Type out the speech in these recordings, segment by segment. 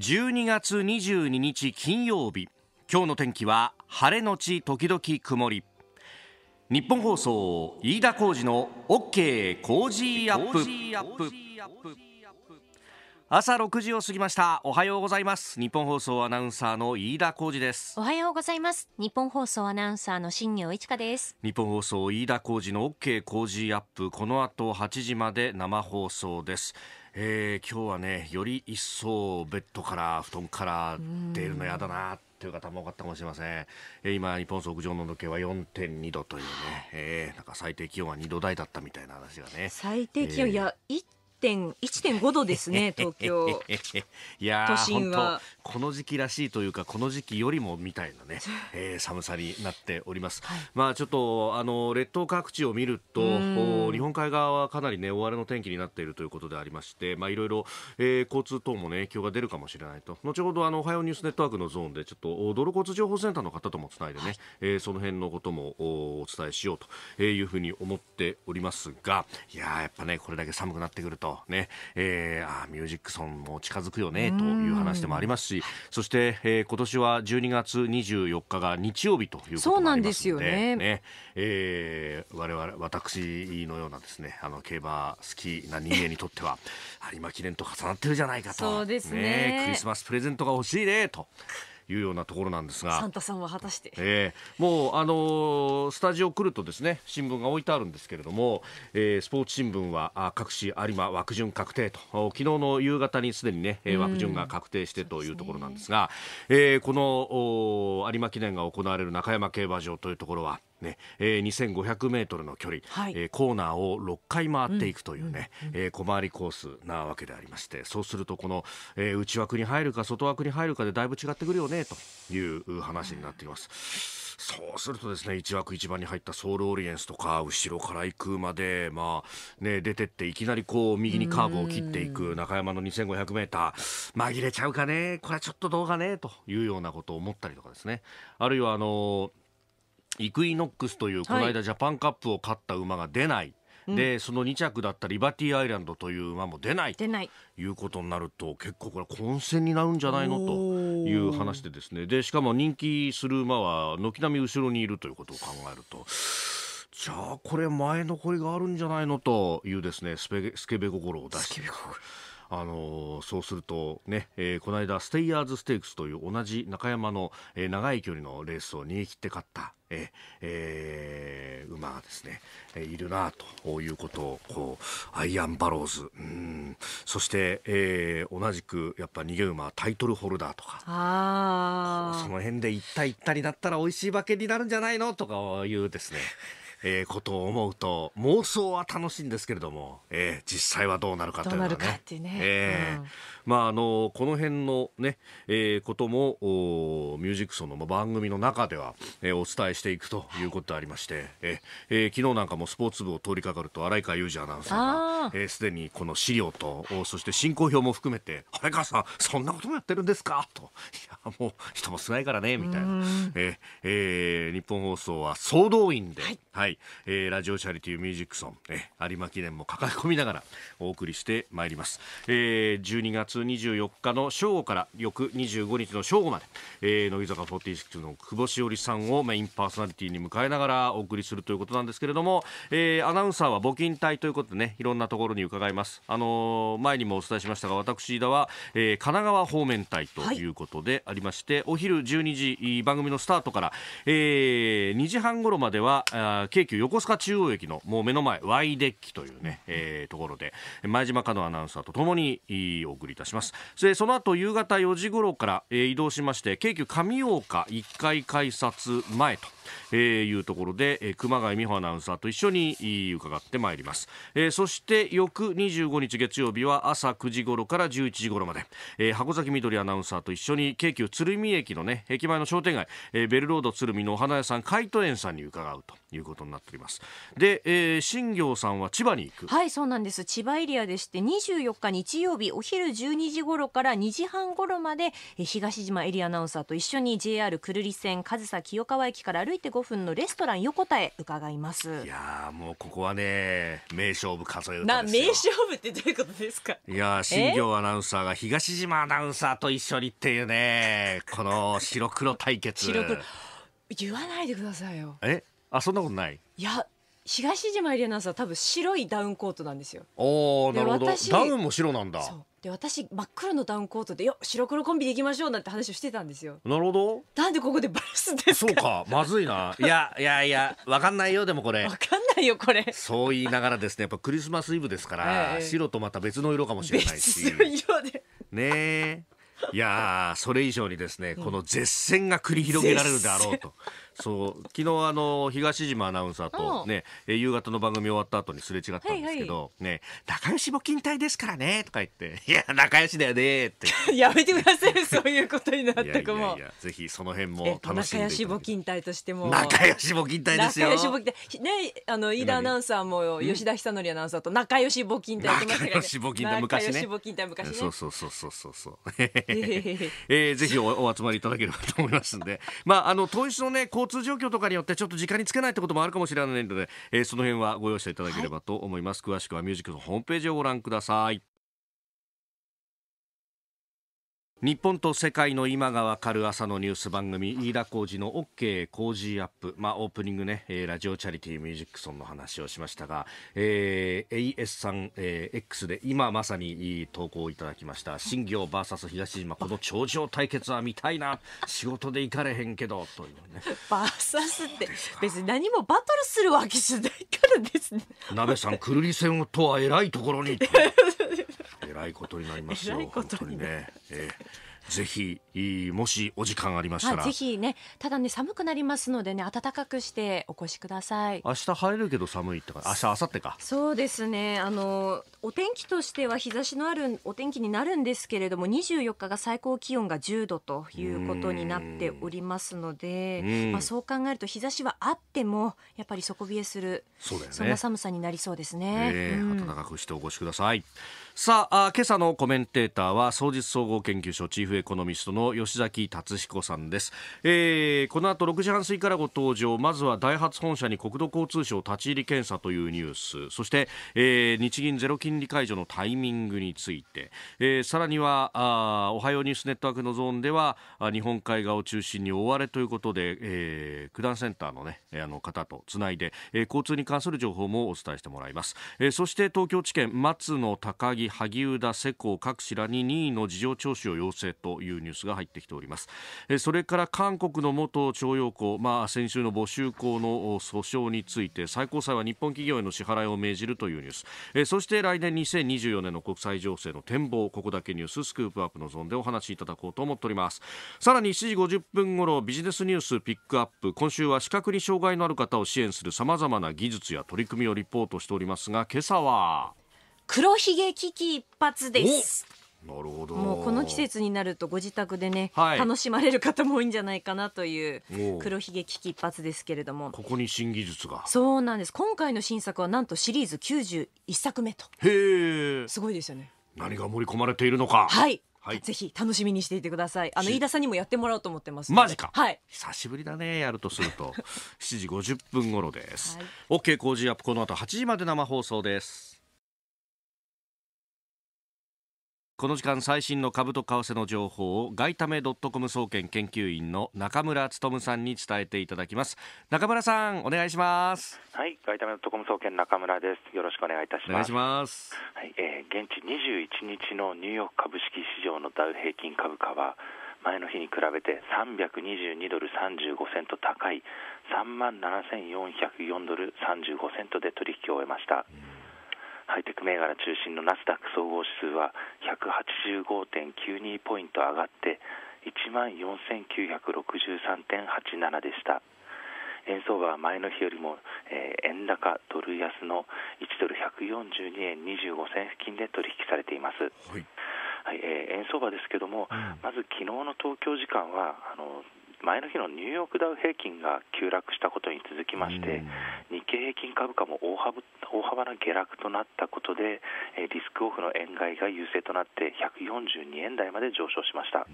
12月22日金曜日今日の天気は晴れのち時々曇り日本放送飯田浩司の OK コージーアップ朝6時を過ぎましたおはようございます日本放送アナウンサーの飯田浩司ですおはようございます日本放送アナウンサーの新業一華です日本放送飯田浩司の OK コージーアップこの後8時まで生放送ですえー、今日はねより一層ベッドから布団から出るのやだなという方も多かったかもしれません、えー、今日本屋上の時度計は4.2度というね、えー、なんか最低気温は2度台だったみたいな話がね最低気温、えー、いや1.1.5度ですね、東京。いや都心はこの時期らしいというか、この時期よりもみたいなね、えー、寒さになっております。はい、まあちょっとあの列島各地を見ると、日本海側はかなりね大荒れの天気になっているということでありまして、まあいろいろ、えー、交通等もね影響が出るかもしれないと。後ほどあのおはようニュースネットワークのゾーンでちょっと道路交通情報センターの方ともつないでね、はい、えー、その辺のこともお伝えしようというふうに思っておりますが、いややっぱねこれだけ寒くなってくると。とね、えー、あミュージックソンも近づくよねという話でもありますし、そして、えー、今年は12月24日が日曜日ということもありますので、ね、ねえー、我々私のようなですねあの競馬好きな人間にとっては有馬記念と重なってるじゃないかとそうですね、ね、クリスマスプレゼントが欲しいねと。いうようなところなんですがサンタさんは果たして、えー、もう、あのー、スタジオ来るとですね新聞が置いてあるんですけれども、えー、スポーツ新聞はあ各紙有馬枠順確定と昨日の夕方にすでにね、え枠順が確定してというところなんですが、すね、えー、この有馬記念が行われる中山競馬場というところはねえー、2500メートルの距離、はい、えー、コーナーを6回回っていくというね、うんうん、えー、小回りコースなわけでありまして、そうするとこの、えー、内枠に入るか外枠に入るかでだいぶ違ってくるよねという話になっています。そうするとですね、1枠1番に入ったソウルオリエンスとか、後ろから行くまで、まあ、ね、出てって、いきなりこう、右にカーブを切っていく、中山の2500メーター、紛れちゃうかね、これはちょっとどうかね、というようなことを思ったりとかですね。あるいは、あのーイクイノックスというこの間ジャパンカップを勝った馬が出ない、でその2着だったリバティアイランドという馬も出ないと出ないいうことになると結構これ混戦になるんじゃないのという話でですねでしかも人気する馬は軒並み後ろにいるということを考えると。じゃあこれ前残りがあるんじゃないのというですねスペスケベ心を出してあのそうするとね、えー、この間ステイヤーズステークスという同じ中山の、えー、長い距離のレースを逃げ切って勝った。ええー、馬がですね、えいるなということをこうアイアンバローズうんそして、えー、同じくやっぱ逃げ馬タイトルホルダーとかあその辺で一体一体になったら美味しい馬券になるんじゃないのとかいうですねえー、ことを思うと妄想は楽しいんですけれども、えー、実際はどうなるかというのはね。ねえまああのこの辺のね、えー、こともミュージックソンの番組の中では、えー、お伝えしていくということでありまして、えい、えー、昨日なんかもスポーツ部を通りかかると荒川裕二アナウンサーがすで、えー、にこの資料とそして進行表も含めて「荒川さんそんなこともやってるんですか?」と「いやもう人も少ないからね」みたいな、えーえー、日本放送は総動員で。はいはい、えー、ラジオチャリティーミュージックソン、えー、有馬記念も抱え込みながらお送りしてまいります、えー、12月24日の正午から翌25日の正午まで、えー、乃木坂46の久保しおりさんをメインパーソナリティに迎えながらお送りするということなんですけれども、えー、アナウンサーは募金隊ということでねいろんなところに伺いますあのー、前にもお伝えしましたが私飯田は、えー、神奈川方面隊ということでありまして、はい、お昼12時番組のスタートから、えー、2時半頃まではあ京急横須賀中央駅のもう目の前ワイデッキというね、えー、ところで前島加納アナウンサーとともにお送りいたしますでその後夕方4時頃から、えー、移動しまして京急上大岡1階改札前とえいうところで、え熊谷美穂アナウンサーと一緒に伺ってまいります、えそして翌25日月曜日は朝9時頃から11時頃まで、え箱崎みどりアナウンサーと一緒に京急鶴見駅のね駅前の商店街、えベルロード鶴見のお花屋さん海都園さんに伺うということになっておりますで、えー、新業さんは千葉に行くはいそうなんです千葉エリアでして24日日曜日お昼12時頃から2時半頃まで東島エリアアナウンサーと一緒に JR 久留里線上総清川駅から歩いてて5分のレストラン横田へ伺いますいやもうここはね名勝負数え歌ですよな名勝負ってどういうことですかいや新庄アナウンサーが東島アナウンサーと一緒にっていうねこの白黒対決白黒言わないでくださいよえあそんなことないいや東島エリアナウンサー多分白いダウンコートなんですよ。おーなるほど私ダウンも白なんだで私真っ黒のダウンコートでよ白黒コンビでいきましょうなんて話をしてたんですよなるほどなんでここでバラすんですそうかまずいないやいやいやわかんないよでもこれわかんないよこれそう言いながらですねやっぱクリスマスイブですから、ええ白とまた別の色かもしれないし別の色でねえいやーそれ以上にですねこの絶戦が繰り広げられるであろうとそう昨日あの東島アナウンサーとね、夕方の番組終わった後にすれ違ったんですけど、ね仲良し募金隊ですからねとか言って いや仲良しだよねって やめてくださいそういうことになった子もいやぜひその辺も楽しんで仲良し募金隊としても仲良し募金隊ですよ仲良し募金隊ねあの飯田アナウンサーも吉田久典アナウンサーと仲良し募金隊仲良し募金隊昔ね仲良し募金隊昔ねそうそうそうそうそうそう えー、ぜひおお集まりいただければと思いますんでまああの当日のね交通状況とかによってちょっと時間につけないってこともあるかもしれないので、えー、その辺はご容赦いただければと思います、はい、詳しくはミュージックのホームページをご覧ください日本と世界の今がわかる朝のニュース番組飯田浩二の OK 工事アップ、まあ、オープニングね、えー、ラジオチャリティーミュージックソンの話をしましたが、えー、AS さん、えー、X で今まさに投稿いただきました新業 VS 東島この頂上対決は見たいな仕事で行かれへんけどというね VS って別に何もバトルするわけじゃないからですね鍋さんくるり線とは偉いところに えらいことになりますよ。本当にね。えー、ぜひもしお時間ありましたら、ぜひね。ただね寒くなりますのでね暖かくしてお越しください。明日晴れるけど寒いってか明日明後日か。そうですね。あのお天気としては日差しのあるお天気になるんですけれども、二十四日が最高気温が十度ということになっておりますので、まあそう考えると日差しはあってもやっぱり底冷えするそ、ね,、んな寒さになりそうですね。えー、暖かくしてお越しください。さあ今朝のコメンテーターは総実総合研究所チーフエコノミストの吉崎達彦さんです、えー、この後6時半過ぎからご登場まずはダイハツ本社に国土交通省立ち入り検査というニュースそして、えー、日銀ゼロ金利解除のタイミングについて、えー、さらにはあおはようニュースネットワークのゾーンではあ日本海側を中心に大荒れということで、えー、九段センターの,、ね、あの方とつないで、えー、交通に関する情報もお伝えしてもらいます、えー、そして東京地検松野高木萩生田、世耕各氏らに任意の事情聴取を要請というニュースが入ってきております。それから韓国の元徴用工、まあ、先週の募集校の訴訟について最高裁は日本企業への支払いを命じるというニュース、えそして来年2024年の国際情勢の展望ここだけニューススクープアップのゾーンでお話しいただこうと思っておりますさらに7時50分頃ビジネスニュースピックアップ今週は視覚に障害のある方を支援するさまざまな技術や取り組みをリポートしておりますが今朝は黒ひげ危機一発ですなるほどもうこの季節になるとご自宅でね、はい楽しまれる方も多いんじゃないかなという黒ひげ危機一発ですけれどもここに新技術がそうなんです今回の新作はなんとシリーズ91作目とへえすごいですよね何が盛り込まれているのかはい、はいぜひ楽しみにしていてくださいあの飯田さんにもやってもらおうと思ってますのでマジかはい久しぶりだねやるとすると7 時50分頃です、はい OK 工事アップこの後8時まで生放送ですこの時間最新の株と為替の情報を外為ドットコム総研研究員の中村勉さんに伝えていただきます中村さんお願いしますはい外為ドットコム総研中村ですよろしくお願いいたしますはい、えー、現地21日のニューヨーク株式市場のダウ平均株価は前の日に比べて322ドル35セント高い3万7404ドル35セントで取引を終えました、うんハイテク銘柄中心のナスダック総合指数は185.92ポイント上がって1万4963.87でした円相場は前の日よりも、えー、円高ドル安の1ドル142円25銭付近で取引されています、はいはいえー、円相場ですけども、うん、まず昨日の東京時間はあの前の日のニューヨークダウ平均が急落したことに続きまして、日経平均株価も大幅大幅な下落となったことで、えリスクオフの円買いが優勢となって142円台まで上昇しました。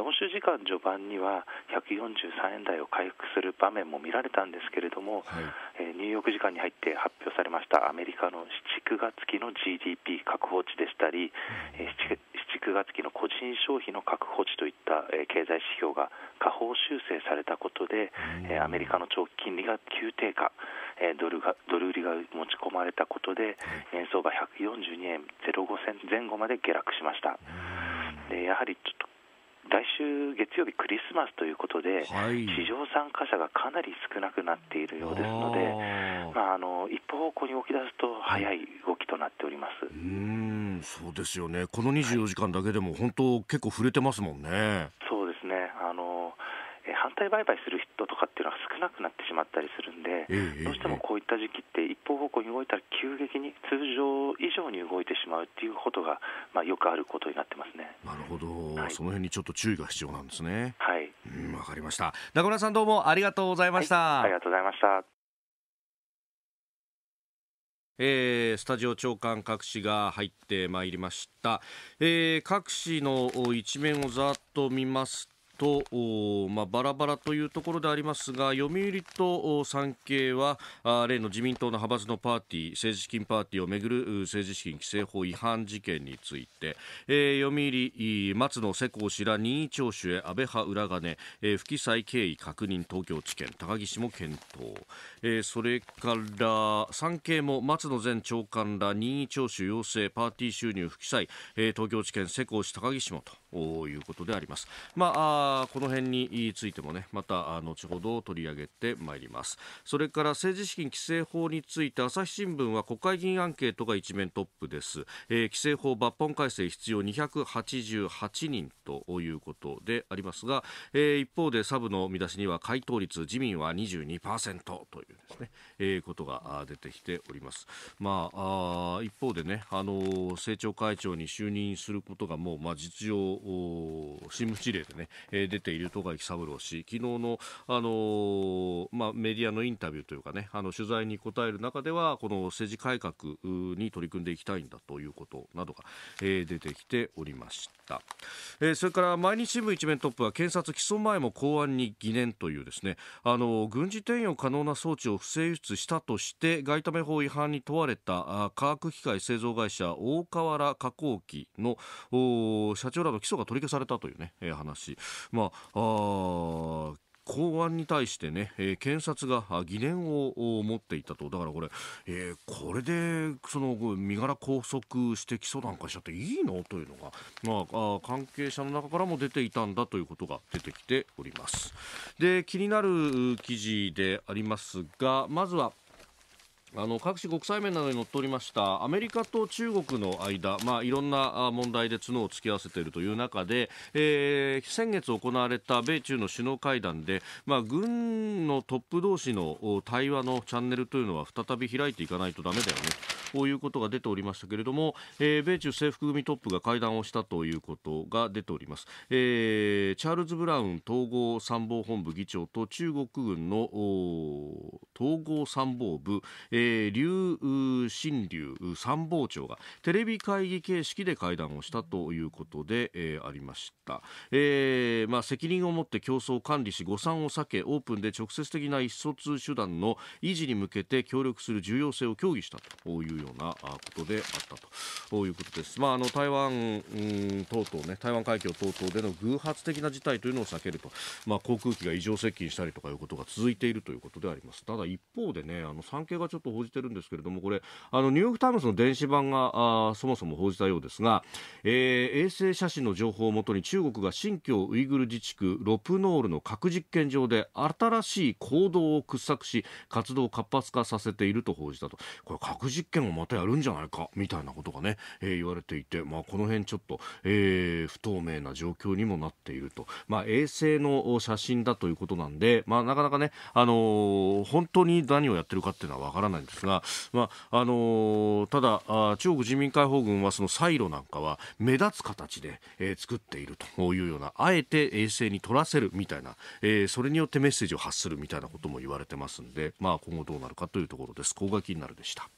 欧州時間序盤には143円台を回復する場面も見られたんですけれども、はい、えニューヨーク時間に入って発表されましたアメリカの7、9月期の GDP 確保値でしたり、え月9月期の個人消費の確保値といった、え経済指標が下方修正されたことで、えアメリカの長期金利が急低下、えドルがドル売りが持ち込まれたことで円相場142円05銭前後まで下落しました。でやはりちょっと来週月曜日、クリスマスということで、はい、市場参加者がかなり少なくなっているようですので、まあ、あの一方向に動き出すと、早い動きとなっております、はい、うんそうですよね、この24時間だけでも、本当、結構触れてますもんね。はい反対売買する人とかっていうのは少なくなってしまったりするんで、どうしてもこういった時期って一方方向に動いたら急激に通常以上に動いてしまうっていうことが、まあ、よくあることになってますねなるほど、はい、その辺にちょっと注意が必要なんですねはいわかりました中村さんどうもありがとうございました、はい、ありがとうございましたえー、スタジオ長官各紙が入ってまいりました、えー、各紙の一面をざっと見ますと、まあ、バラバラというところでありますが読売と産経は例の自民党の派閥のパーティー政治資金パーティーをめぐる政治資金規正法違反事件について、えー、読売松野世耕氏ら任意聴取へ安倍派裏金、えー、不記載経緯確認東京地検高木氏も検討、えー、それから産経も松野前長官ら任意聴取要請パーティー収入不記載、えー、東京地検世耕氏高木氏もとということであります。まあ、あこの辺についてもね、また後ほど取り上げてまいります。それから政治資金規正法について朝日新聞は国会議員アンケートが一面トップです。えー、規正法抜本改正必要288人ということでありますが、えー、一方でサブの見出しには回答率自民は22%というですね、えー、ことが出てきております。まあ、あ一方でね、あの政調会長に就任することがもうまあ実情新聞事例でね、えー、出ている戸垣三郎氏、昨日の、あのー、まあ、メディアのインタビューというかね、あの取材に答える中では、この政治改革に取り組んでいきたいんだということなどが、えー、出てきておりました。えー、それから毎日新聞一面トップは検察起訴前も公安に疑念というですね、あのー、軍事転用可能な装置を不正輸出したとして外為法違反に問われた化学機械製造会社大河原加工機の社長らの起訴書が取り消されたというね、えー、話。まあ、あ公安に対してね、えー、検察が疑念を持っていたと。だからこれ、えー、これで、その、身柄拘束して起訴なんかしちゃっていいのというのが、まあ、あ関係者の中からも出ていたんだということが出てきております。で、気になる記事でありますが、まずは、あの各種国際面などに載っておりましたアメリカと中国の間、まあ、いろんな問題で角を突き合わせているという中で、えー、先月行われた米中の首脳会談で、まあ、軍のトップ同士の対話のチャンネルというのは再び開いていかないとだめだよねこういうことが出ておりましたけれども、えー、米中制服組トップが会談をしたということが出ております、えー、チャールズ・ブラウン統合参謀本部議長と中国軍の統合参謀部、えーえー、劉新参謀長がテレビ会議形式で会談をしたということで、えー、ありました、えーまあ、責任を持って競争を管理し誤算を避けオープンで直接的な意思疎通手段の維持に向けて協力する重要性を協議したというようなことであったということです、まあ、あの台湾等々、ね、台湾海峡等々での偶発的な事態というのを避けると、まあ、航空機が異常接近したりとかいうことが続いているということでありますただ一方でねあの産経がちょっと報じてるんですけれども、これ、あのニューヨーク・タイムズの電子版があそもそも報じたようですが、えー、衛星写真の情報をもとに中国が新疆ウイグル自治区ロプノールの核実験場で新しい行動を掘削し、活動を活発化させていると報じたと、これ、核実験をまたやるんじゃないかみたいなことがね、えー、言われていて、まあ、この辺ちょっと、えー、不透明な状況にもなっていると、まあ、衛星の写真だということなんで、まあ、なかなかね、あのー、本当に何をやってるかっていうのはわからないんですが、まああのー、ただあ、中国人民解放軍はそのサイロなんかは目立つ形で、えー、作っているというような、あえて衛星に取らせるみたいな、えー、それによってメッセージを発するみたいなことも言われてますんで、まあ、今後どうなるかというところです。ここが気になるでした。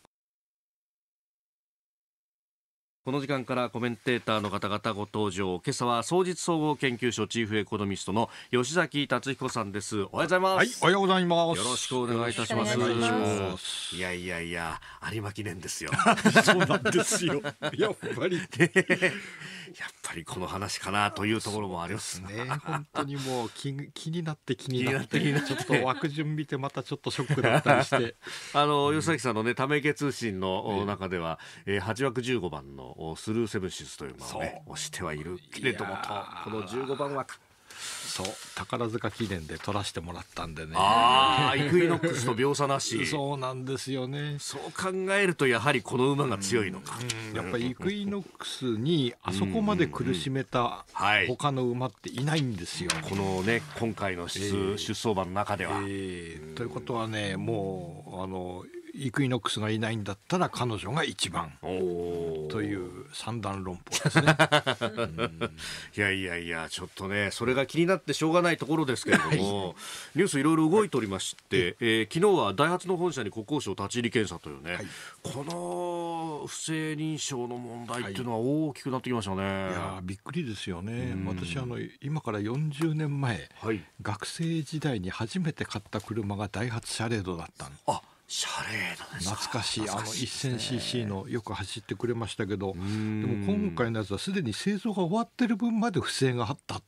この時間からコメンテーターの方々ご登場今朝は総実総合研究所チーフエコノミストの吉崎達彦さんですおはようございます、はい、おはようございますよろしくお願いいたしますいやいやいや有馬記念ですよ そうなんですよやっぱり、やっぱりこの話かなというところもありますね。本当にもう気気になって気になってちょっと枠順見てまたちょっとショックだったりして あの、うん、吉崎さんのねため池通信の中では、えー、8枠15番の「スルーセブンシス」という馬をね押してはいるけれどもとこの15番枠。そう宝塚記念で撮らせてもらったんでねああイクイノックスと秒差なし そうなんですよねそう考えるとやはりこの馬が強いのか、やっぱりイクイノックスにあそこまで苦しめた他の馬っていないんですよ、はい、このね今回の出,、出走馬の中では、ええー、ということはねもうあのイクイノックスがいないんだったら彼女が一番という三段論法ですねいやいやいやちょっとねそれが気になってしょうがないところですけれどもニュースいろいろ動いておりまして、えー、昨日はダイハツの本社に国交省立ち入り検査というね、はい、この不正認証の問題っていうのは大きくなってきましたね、はい、いやびっくりですよね私あの今から40年前、はい、学生時代に初めて買った車がダイハツシャレードだったあシャレー懐かしい、ね、あの 1000cc のよく走ってくれましたけどでも今回のやつはすでに製造が終わってる分まで不正があったっ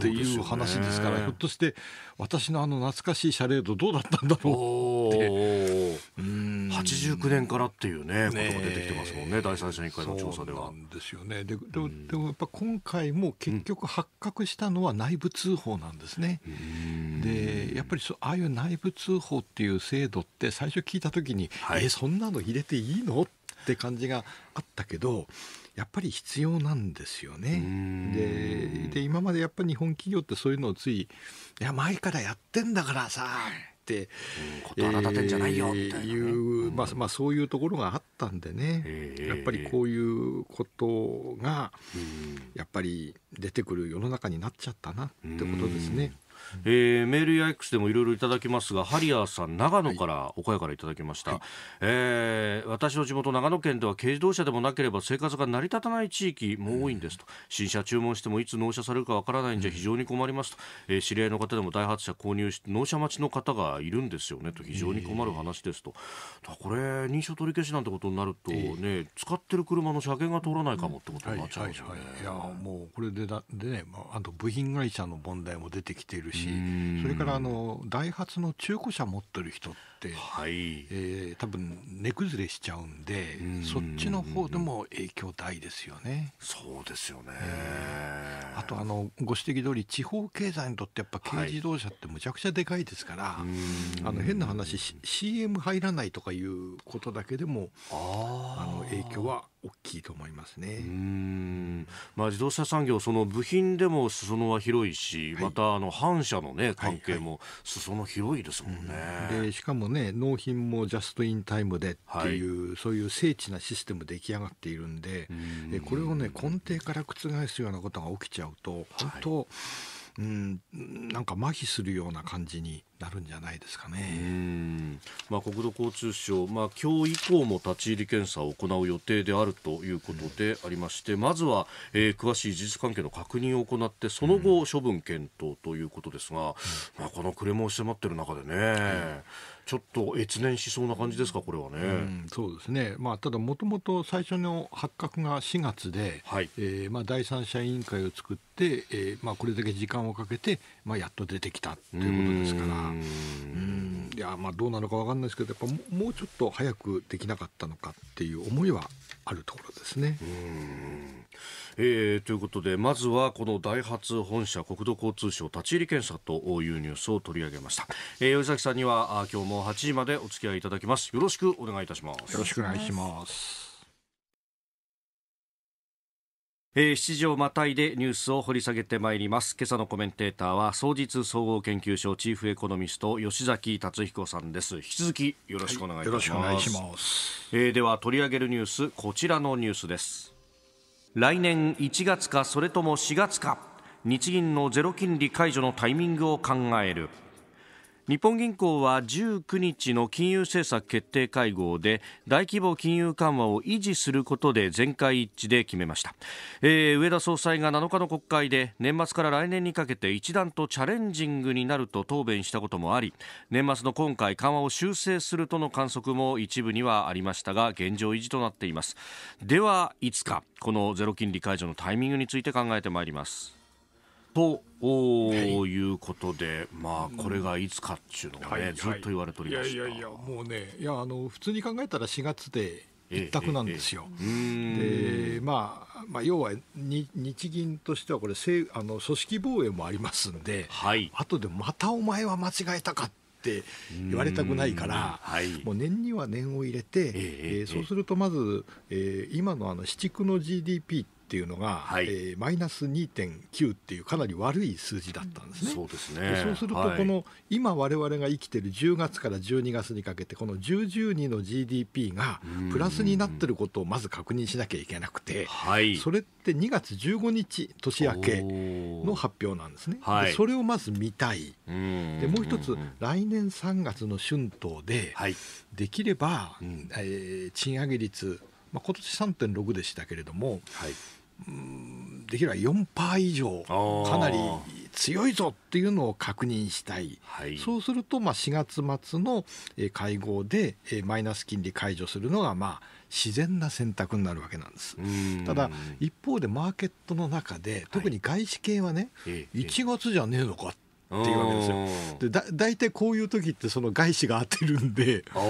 ていう話ですから、ね、ひょっとして私のあの懐かしいシャレードどうだったんだろうって89年からっていうねことが出てきてますもんね第三者委員会の調査では。ですよねででもやっぱ今回も結局発覚したのは内部通報なんですね。でやっぱりそああいう内部通報っていう制度って最初聞いた時に、はい、えそんなの入れていいのって感じがあったけどやっぱり必要なんですよね。でで今までやっぱり日本企業ってそういうのをつい「いや前からやってんだからさ」って「うん、こと立てんじゃないよ」っていう、まあまあ、そういうところがあったんでねやっぱりこういうことがやっぱり出てくる世の中になっちゃったなってことですね。えー、メールや X でもいろいろいただきますがハリアーさん長野から、お声岡谷からいただきました、はい、えー、私の地元長野県では軽自動車でもなければ生活が成り立たない地域も多いんですと、新車注文してもいつ納車されるかわからないんじゃ非常に困りますと、えー、知り合いの方でもダイハツ車購入して納車待ちの方がいるんですよねと非常に困る話ですと、これ認証取り消しなんてことになるとね、使ってる車の車検が通らないかもってことになっちゃうんですよね。いやもうこれでだでね、まあ、あと部品会社の問題も出てきているし、し、それからあのダイハツの中古車持ってる人って、はいえー、多分値崩れしちゃうんで、んそっちの方でも影響大ですよね。そうですよね、えー、あとあのご指摘通り地方経済にとってやっぱ軽自動車ってむちゃくちゃでかいですから、はい、あの変な話 CM 入らないとかいうことだけでもああの影響は大きいと思いますね。うん。まあ自動車産業その部品でも裾野は広いし、はい、またあの半社の、ね、関係も裾の広いですもんね、はいはい、しかもね納品もジャストインタイムでっていう、はい、そういう精緻なシステム出来上がっているんでんこれを、ね、根底から覆すようなことが起きちゃうと本当、うんなんか麻痺するような感じになるんじゃないですかね。まあ、国土交通省、まあ、今日以降も立ち入り検査を行う予定であるということでありまして、うん、まずは、えー、詳しい事実関係の確認を行って、その後、処分検討ということですが、うん、まあ、この暮れし迫ってる中でね。うんちょっと越年しそうな感じですか、これはね。うん、そうですね、まあ、ただ、もともと最初の発覚が4月で、はい、えー、まあ、第三者委員会を作って、えーまあ、これだけ時間をかけて、まあ、やっと出てきたということですから。うんいやまあどうなのか分かんないですけどやっぱもうちょっと早くできなかったのかっていう思いはあるところですね。うんえー、ということでまずはこのダイハツ本社国土交通省立ち入り検査というニュースを取り上げました、えー、吉崎さんには今日も8時までお付き合いいただきますよろしくお願いいたしますよろしくお願いしますえー、7時をまたいでニュースを掘り下げてまいります今朝のコメンテーターは総実総合研究所チーフエコノミスト吉崎達彦さんです引き続きよろしくお願いします、はい、えー、では取り上げるニュースこちらのニュースです来年1月かそれとも4月か日銀のゼロ金利解除のタイミングを考える。日本銀行は19日の金融政策決定会合で大規模金融緩和を維持することで全会一致で決めました、えー、上田総裁が7日の国会で年末から来年にかけて一段とチャレンジングになると答弁したこともあり年末の今回緩和を修正するとの観測も一部にはありましたが現状維持となっていますではいつかこのゼロ金利解除のタイミングについて考えてまいりますということで、まあ、これがいつかっていうのがね、ずっと言われておりましいやいやいや、もうね、いやあの普通に考えたら4月で一択なんですよ。で、まあ、まあ、要は日銀としてはこれ政あの組織防衛もありますんで、はい、後でまたお前は間違えたかって言われたくないから、はい、もう年には年を入れて、えー、えー、そうするとまず、えー、今のあの市地区の GDP ってっていうのが、はい、えー、マイナス2.9っていうかなり悪い数字だったんですね。そうですねそうすると、この、はい、今われが生きてる10月から12月にかけてこの1012の GDP がプラスになってることをまず確認しなきゃいけなくて、はい、それって2月15日年明けの発表なんですね。はい、それをまず見たい。でもう一つ来年3月の春闘で、はい、できれば、うん、えー、賃上げ率まあ、今年3.6でしたけれども、はい、できれば4%以上かなり強いぞっていうのを確認したい、はい、そうするとまあ4月末の会合でマイナス金利解除するのがまあ自然な選択になるわけなんですただ一方でマーケットの中で特に外資系はね、はい、1月じゃねえのかっっていうわけですよ。でだ大体こういう時ってその外資が当てるんでな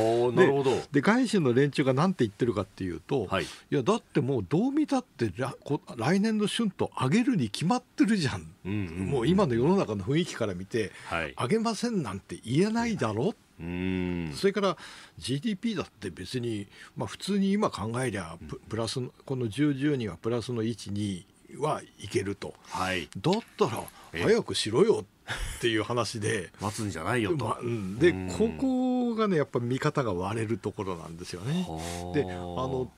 るほどで外資の連中が何て言ってるかっていうと、はい、いやだってもうどう見たって来年の春闘上げるに決まってるじゃんうんうんうん、もう今の世の中の雰囲気から見て、はい、上げませんなんて言えないだろう、うんそれから GDP だって別に、まあ、普通に今考えりゃプラスのこの10、10にはプラスの1、2はいけると、はい、だったら早くしろよって。っていう話で待つんじゃないよと、まうん、でここがねやっぱ見方が割れるところなんですよね。であの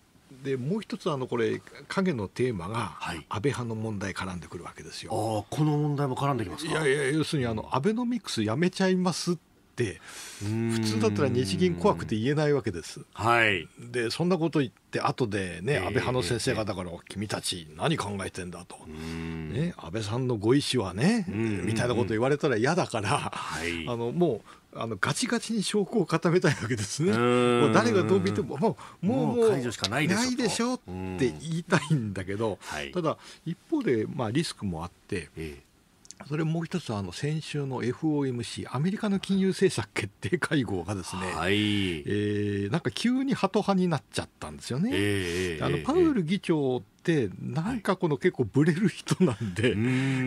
でもう一つあのこれ影のテーマが安倍派の問題絡んでくるわけですよ。はい、あこの問題も絡んできますいやいや要するにあのアベノミクスやめちゃいますってって普通だったら日銀怖くて言えないわけです。はい、でそんなこと言って後でね安倍派の先生方から、君たち何考えてんだと、ね、安倍さんのご意思はねみたいなこと言われたら嫌だから、はい、あのもうあのガチガチに証拠を固めたいわけですね。もう誰がどう見てももうもう解除しかないでしょって言いたいんだけど、はい、ただ一方でまあリスクもあって。ええそれもう一つあの先週の FOMC アメリカの金融政策決定会合がですね、はいえー、なんか急にハト派になっちゃったんですよね。えー、あのパウエル議長ってなんかこの結構ブレる人なんで、はい、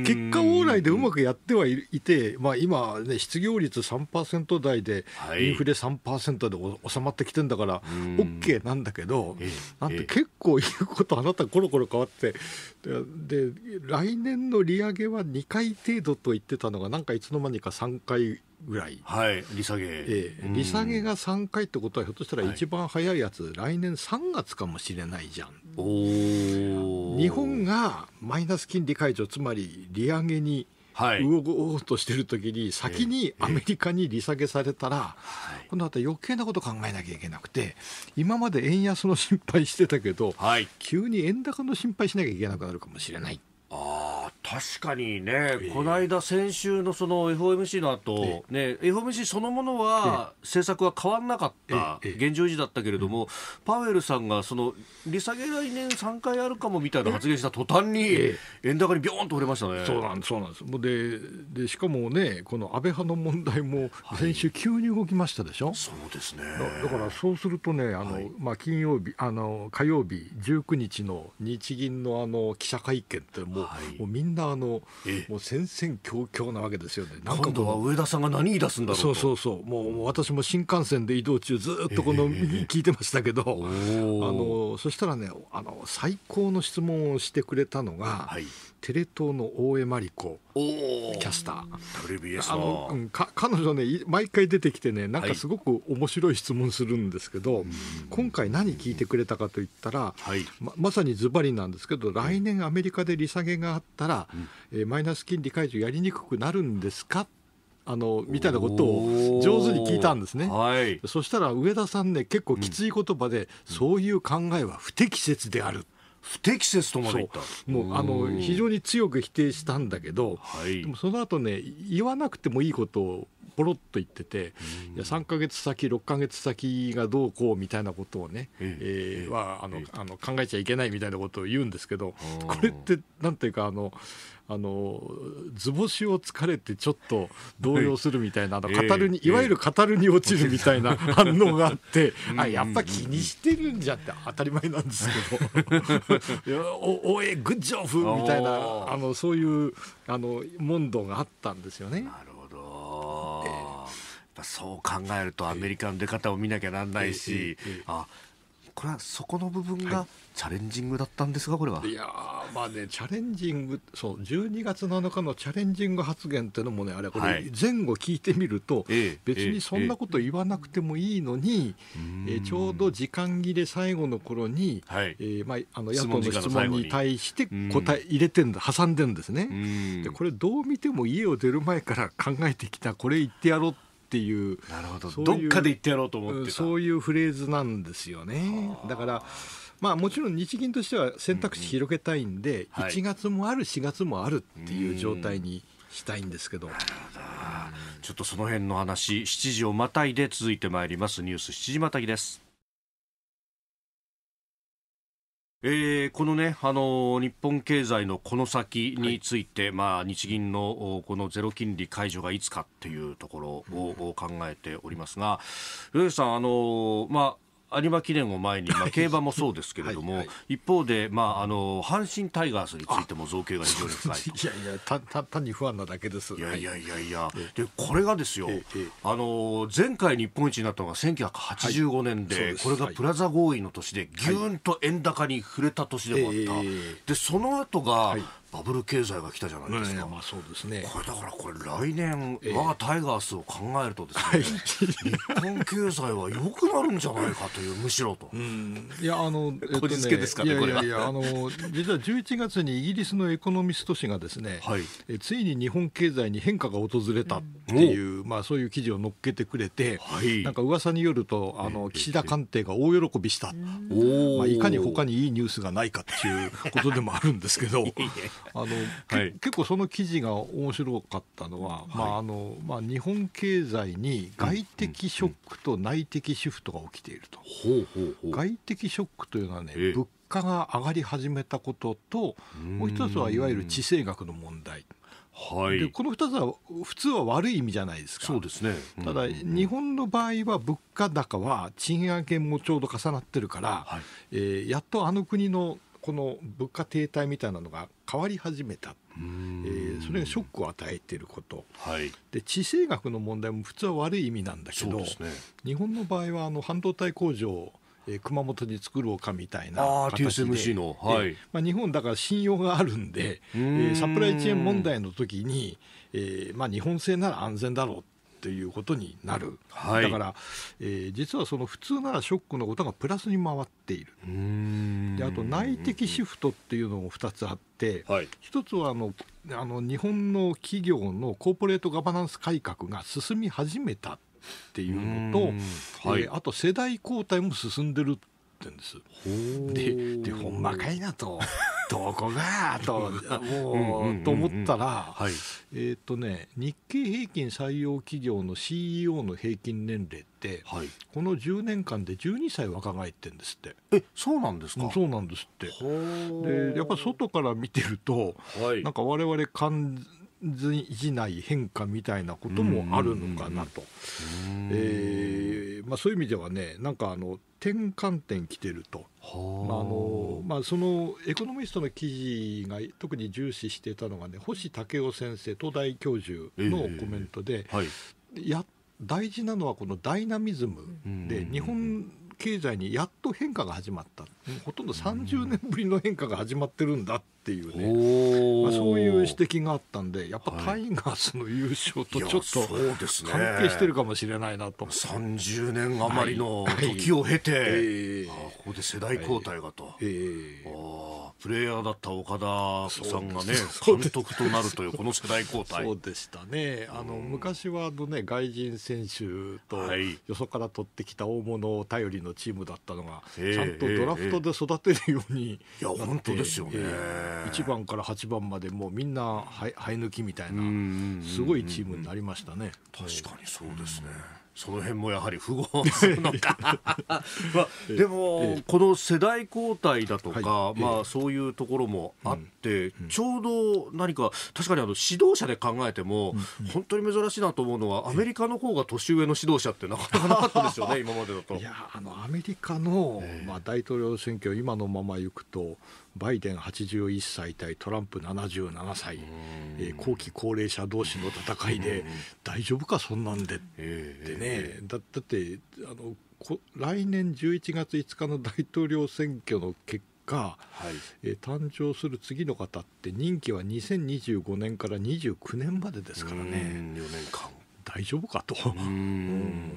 結果往来でうまくやってはいて、まあ、今、ね、失業率3%台で、インフレ3%で収まってきてんだから、OK なんだけど、なんて結構言うことあなたコロコロ変わってで来年の利上げは2回程度と言ってたのがなんかいつの間にか3回。ぐらい、はい、利下げ、えー、利下げが3回ってことは、ひょっとしたら一番早いやつ、はい、来年3月かもしれないじゃん。日本がマイナス金利解除、つまり利上げに動こうとしてる時に先にアメリカに利下げされたら、この後余計なこと考えなきゃいけなくて今まで円安の心配してたけど、はい、急に円高の心配しなきゃいけなくなるかもしれない。あ確かにね、えー、この間、先週のその FOMC の後、えー、ね FOMC そのものは政策は変わらなかった、えー、現状維持だったけれども、パウエルさんがその利下げ来年3回あるかもみたいな発言した途端に、円高にびょンと折れましたね。そうなんですそうなんですででしかもね、この安倍派の問題も先週、急に動きましたでしょ、はい、そうですねだからそうするとね、あの、はい、まあ、金曜日あの火曜日19日の日銀のあの記者会見ってもう、はい、もうみんななあの、ええ、もう戦々恐々なわけですよね。今度は上田さんが何言い出すんだろうそうそうそうもう私も新幹線で移動中ずっとこの、えー、聞いてましたけど、あのそしたらねあの最高の質問をしてくれたのが、はい、テレ東の大江真理子キャスターあの、か彼女ね毎回出てきてねなんかすごく面白い質問するんですけど、はい、今回何聞いてくれたかといったら、はい、ままさにズバリなんですけど来年アメリカで利下げがあったら、うん、えー、マイナス金利解除やりにくくなるんですかあのみたいなことを上手に聞いたんですね、はい、そしたら上田さんね結構きつい言葉で、うん、そういう考えは不適切である不適切とまでもうあの非常に強く否定したんだけど、はい、でもその後ね言わなくてもいいことをポロッと言ってて、いや3か月先、6か月先がどうこうみたいなことをね、えはあのあの考えちゃいけないみたいなことを言うんですけど、これって何ていうかあのあの図星を疲れてちょっと動揺するみたいな、はい、語るに、えー、いわゆる語るに落ちるみたいな 反応があって、あやっぱ気にしてるんじゃって当たり前なんですけど おおえグッジョフみたいなあのそういうあの問答があったんですよね。なるほど、えそう考えるとアメリカの出方を見なきゃなんないし、えええ、あこれはそこの部分がチャレンジングだったんですが、これは。いやまあね、チャレンジング、そう、12月7日のチャレンジング発言っていうのもね、あれ、これ、前後聞いてみると、別にそんなこと言わなくてもいいのに、えちょうど時間切れ最後の頃に、えまあ、あの野党の質問に対して答え入れてんだ、挟んでるんですね。でこれ、どう見ても家を出る前から考えてきた、これ言ってやろうって。っていうなるほどどっかで言ってやろうと思ってそういうフレーズなんですよねだからまあもちろん日銀としては選択肢広げたいんで、うんうん1月もある4月もあるっていう状態にしたいんですけど。ちょっとその辺の話7時をまたいで続いてまいりますニュース7時またぎですえー、このね、あの日本経済のこの先について、はい、まあ、日銀のこのゼロ金利解除がいつかっていうところを考えておりますが、うん、さん、あのまあ、有馬記念を前に、まあ、競馬もそうですけれども、はいはい、一方で、まあ、あの阪神タイガースについても造形が非常に深いいやいやたた単に不安なだけですいやいやいやいや、はい、でこれがですよ、あの前回日本一になったのが1985年ではいで、これがプラザ合意の年でぎゅんと円高に触れた年でもあった、でその後が、バブル経済が来たじゃないですか、まあ、そうですねこれだからこれ来年、えー、我がタイガースを考えるとですね、日本経済は良くなるんじゃないかというむしろと、うん、いやあの、えっとね、ですかねいやいやいやあの実は11月にイギリスのエコノミスト紙がですね、はい、えついに日本経済に変化が訪れたっていう、うん、まあ、そういう記事を載っけてくれて、はい、なんか噂によるとあの岸田官邸が大喜びした、まあ、いかに他にいいニュースがないかっていうことでもあるんですけど。いいあの、はい、結構その記事が面白かったのは、はい、まああのまあ、日本経済に外的ショックと内的シフトが起きていると。外的ショックというのはね、え物価が上がり始めたことともう一つはいわゆる地政学の問題。はい、でこの2つは普通は悪い意味じゃないですかそうですね、うん、ただ日本の場合は物価高は賃上げもちょうど重なってるから、はい、えー、やっとあの国のこの物価停滞みたいなのが変わり始めた、えー、それがショックを与えていること、はい、で地政学の問題も普通は悪い意味なんだけど、ね、日本の場合はあの半導体工場えー、熊本に作ろうかみたいな形で TSMC の、はいまあ、日本だから信用があるんでん、えー、サプライチェーン問題の時に、えーまあ、日本製なら安全だろうっということになる、はい、だから、えー、実はその普通ならショックのことがプラスに回っているであと内的シフトっていうのも2つあって、はい、1つはあのあの日本の企業のコーポレートガバナンス改革が進み始めたっていうのと、はい、えー、あと世代交代も進んでるっってんですででほんまかいなと どこがともうと思ったら、はい、えっ、とね日経平均採用企業の CEO の平均年齢って、はい、この10年間で12歳若返ってんですってえそうなんですかそうなんですってでやっぱ外から見てると、はい、なんか我々感じない変化みたいなこともあるのかなと、えーまあ、そういう意味ではねなんかあの転換点来てると、まああのまあ、そのエコノミストの記事が特に重視していたのがね星武雄先生東大教授のコメントで、えーはい、や大事なのはこのダイナミズムで、日本経済にやっと変化が始まった。ほとんど30年ぶりの変化が始まってるんだっていうね、まあ、そういう指摘があったんでやっぱタイガースの優勝とちょっと関係してるかもしれないなと、はい、ね、30年余りの時を経て、はいはい、ここで世代交代がと、はい、あプレイヤーだった岡田さんがね監督となるというこの世代交代そうでしたねあの、昔はあの、ね、外人選手とよそから取ってきた大物を頼りのチームだったのがちゃんとドラフト事で育てるようにいや本当ですよね、えー、1番から8番までもうみんな生え抜きみたいなすごいチームになりましたね確かにそうですね、その辺もやはり符合するのか、まあ、でも、この世代交代だとか、はい、まあ、そういうところもあって、うん、ちょうど何か確かにあの指導者で考えても、うん、本当に珍しいなと思うのはアメリカの方が年上の指導者ってなかなかなかったですよね 今までだと。いやあのアメリカの、まあ、大統領選挙今のままいくとバイデン81歳対トランプ77歳、えー、後期高齢者同士の戦いで大丈夫か、そんなんでってね。だだってあの来年11月5日の大統領選挙の結果はいえー、誕生する次の方って任期は2025年から29年までですからね。4年間大丈夫かと。うん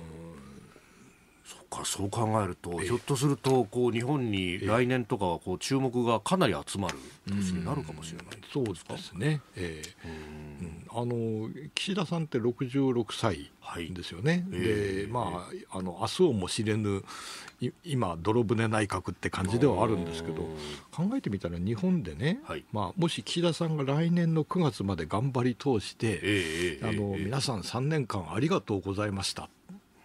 そうかそう考えると、えひょっとするとこう日本に来年とかはこう注目がかなり集まる年になるかもしれない、そうですね、ええうんあの岸田さんって66歳ですよね、はい、で、まああの明日をも知れぬ今泥船内閣って感じではあるんですけど考えてみたら日本でね、はい、まあ、もし岸田さんが来年の9月まで頑張り通して、あの皆さん3年間ありがとうございました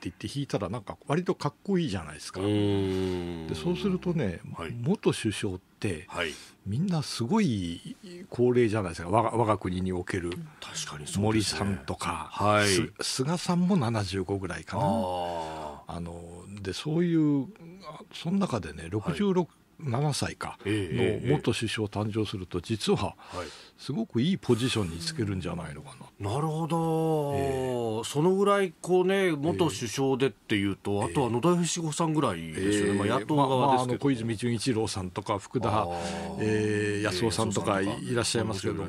言って弾いたらなんか割とかっこいいじゃないですかでそうするとね、はい、元首相って、はい、みんなすごい高齢じゃないですか我が我が国における確かに森さんとか、はい、菅さんも75ぐらいかなあのでそういうその中でね66、7歳かの元首相誕生すると実ははいすごくいいポジションにつけるんじゃないのかな。なるほど、えー、そのぐらいこう、ね、元首相でっていうと、えー、あとは野田佳子さんぐらいですよね、えー、まあ、野党側ですけど、まあ、小泉純一郎さんとか、福田、えー、康夫さんとかいらっしゃいますけども、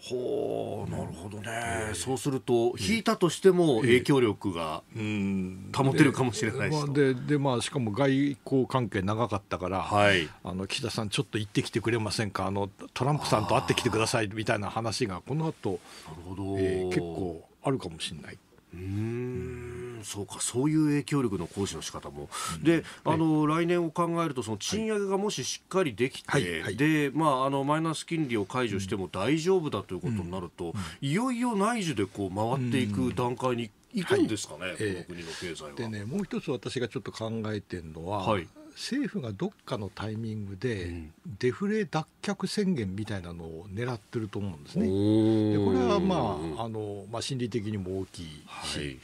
ほうなるほどね、そうすると、引いたとしても影響力が保てるかもしれないし、ででまあ、しかも外交関係長かったから、はい、あの岸田さん、ちょっと行ってきてくれませんか、あのトランプさんんと会ってきてくださいみたいな話がこの後えー、結構あるかもしれない。うんそうかそういう影響力の行使の仕方も、うん、で、あの、はい、来年を考えるとその賃上げがもししっかりできて、はいはい、でまああのマイナス金利を解除しても大丈夫だということになると、うん、いよいよ内需でこう回っていく段階にいくんですかね、この国の経済は。でねもう一つ私がちょっと考えてるのは、はい、政府がどっかのタイミングでデフレ脱却宣言みたいなのを狙ってると思うんですね。でこれは、まああのまあ、心理的にも大きいし、はい、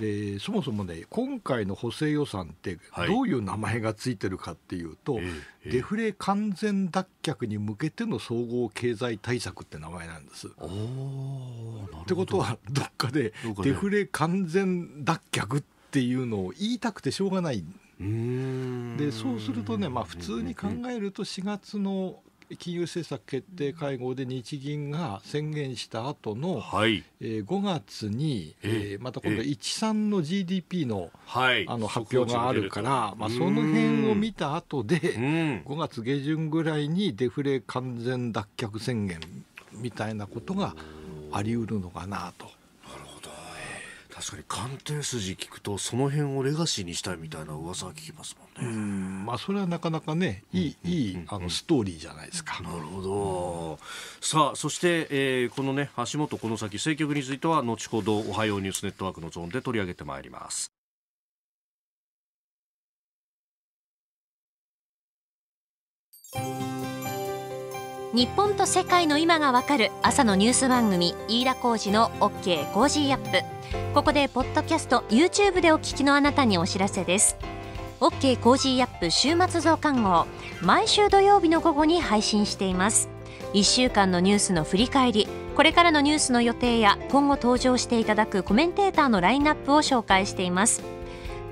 でそもそもね今回の補正予算ってどういう名前がついてるかっていうと、はい、デフレ完全脱却に向けての総合経済対策って名前なんです。ってことはどっかでデフレ完全脱却っていうのを言いたくてしょうがないんでそうするとね、まあ、普通に考えると4月の金融政策決定会合で日銀が宣言した後の、はいえー、5月に、えー、また今度13の GDP の,、はい、あの発表があるから、まあ、その辺を見た後で5月下旬ぐらいにデフレ完全脱却宣言みたいなことがありうるのかなと。確かに鑑定筋聞くとその辺をレガシーにしたいみたいな噂は聞きますもんねうんまあそれはなかなかねいい,、いいあのストーリーじゃないですかなるほど、さあそして、えー、このね橋本この先政局については後ほどおはようニュースネットワークのゾーンで取り上げてまいります日本と世界の今がわかる朝のニュース番組飯田浩二の OK コージーアップここでポッドキャスト YouTube でお聞きのあなたにお知らせです OK コージーアップ週末増刊号毎週土曜日の午後に配信しています1週間のニュースの振り返りこれからのニュースの予定や今後登場していただくコメンテーターのラインナップを紹介しています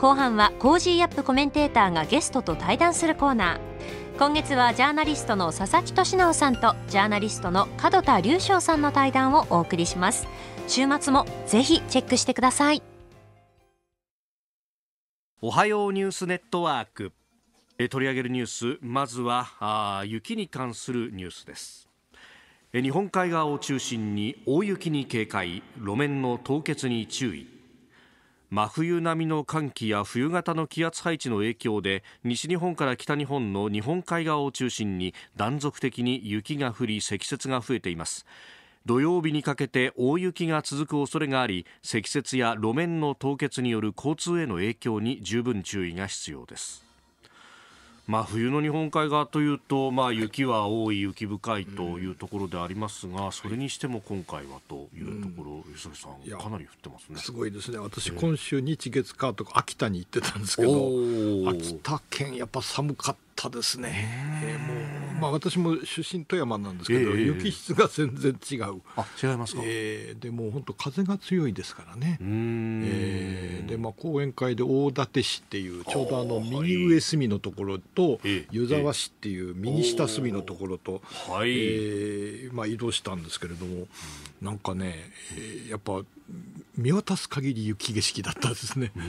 後半はコージーアップコメンテーターがゲストと対談するコーナー今月はジャーナリストの佐々木俊直さんとジャーナリストの門田隆翔さんの対談をお送りします週末もぜひチェックしてくださいおはようニュースネットワーク取り上げるニュースまずはあ雪に関するニュースです日本海側を中心に大雪に警戒路面の凍結に注意真冬並みの寒気や冬型の気圧配置の影響で西日本から北日本の日本海側を中心に断続的に雪が降り積雪が増えています土曜日にかけて大雪が続く恐れがあり積雪や路面の凍結による交通への影響に十分注意が必要ですまあ、冬の日本海側というと、まあ、雪は多い、雪深いというところでありますが、それにしても今回はというところ、吉崎さん、かなり降ってますねすごいですね、私、今週、日、月、火とか秋田に行ってたんですけど、秋田県、やっぱ寒かった。ったですね、えー、もうまあ、私も出身富山なんですけど、えー、雪質が全然違うあ違いますか、えー、でも本当風が強いですからね、えー、で、まあ、講演会で大館市っていうちょうどあの右上隅のところと、湯沢市っていう右下隅のところと、はいえーまあ、移動したんですけれども、なんかね、えー、やっぱ見渡す限り雪景色だったんですねずっと。う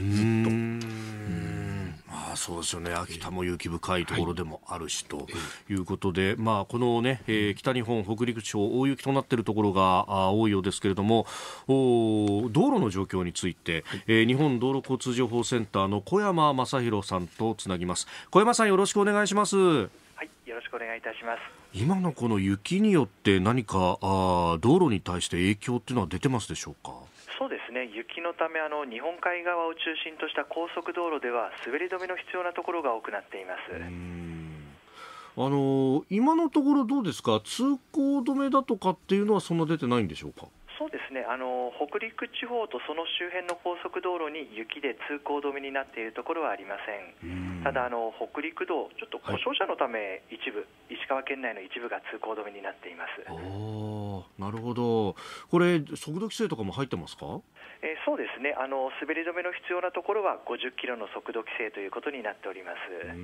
んまあ、そうですよね秋田も雪深いところでもあるし、ということで、はい、まあ、このね、えー、北日本、北陸地方大雪となっているところが多いようですけれどもお道路の状況について、はい、えー、日本道路交通情報センターの小山雅弘さんとつなぎます小山さんよろしくお願いします。はいよろしくお願いいたします今のこの雪によって何かあ道路に対して影響っていうのは出てますでしょうか。そうですね雪のためあの日本海側を中心とした高速道路では滑り止めの必要なところが多くなっています。あの今のところどうですか、通行止めだとかっていうのは、そんな出てないんでしょうか。そうですねあの北陸地方とその周辺の高速道路に雪で通行止めになっているところはありません、んただあの、北陸道、ちょっと故障者のため、一部、はい、石川県内の一部が通行止めになっています。なるほど、これ、速度規制とかも入ってますか、えー、そうですねあの、滑り止めの必要なところは50キロの速度規制ということになっております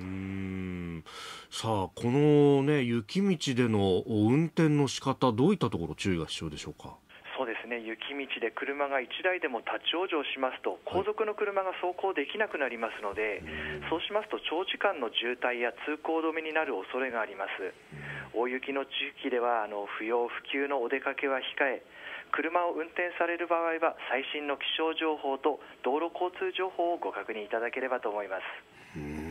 さあ、この、ね、雪道での運転の仕方どういったところ、注意が必要でしょうか。そうですね雪道で車が1台でも立ち往生しますと後続の車が走行できなくなりますので、そうしますと長時間の渋滞や通行止めになる恐れがあります大雪の地域ではあの不要不急のお出かけは控え車を運転される場合は最新の気象情報と道路交通情報をご確認いただければと思います。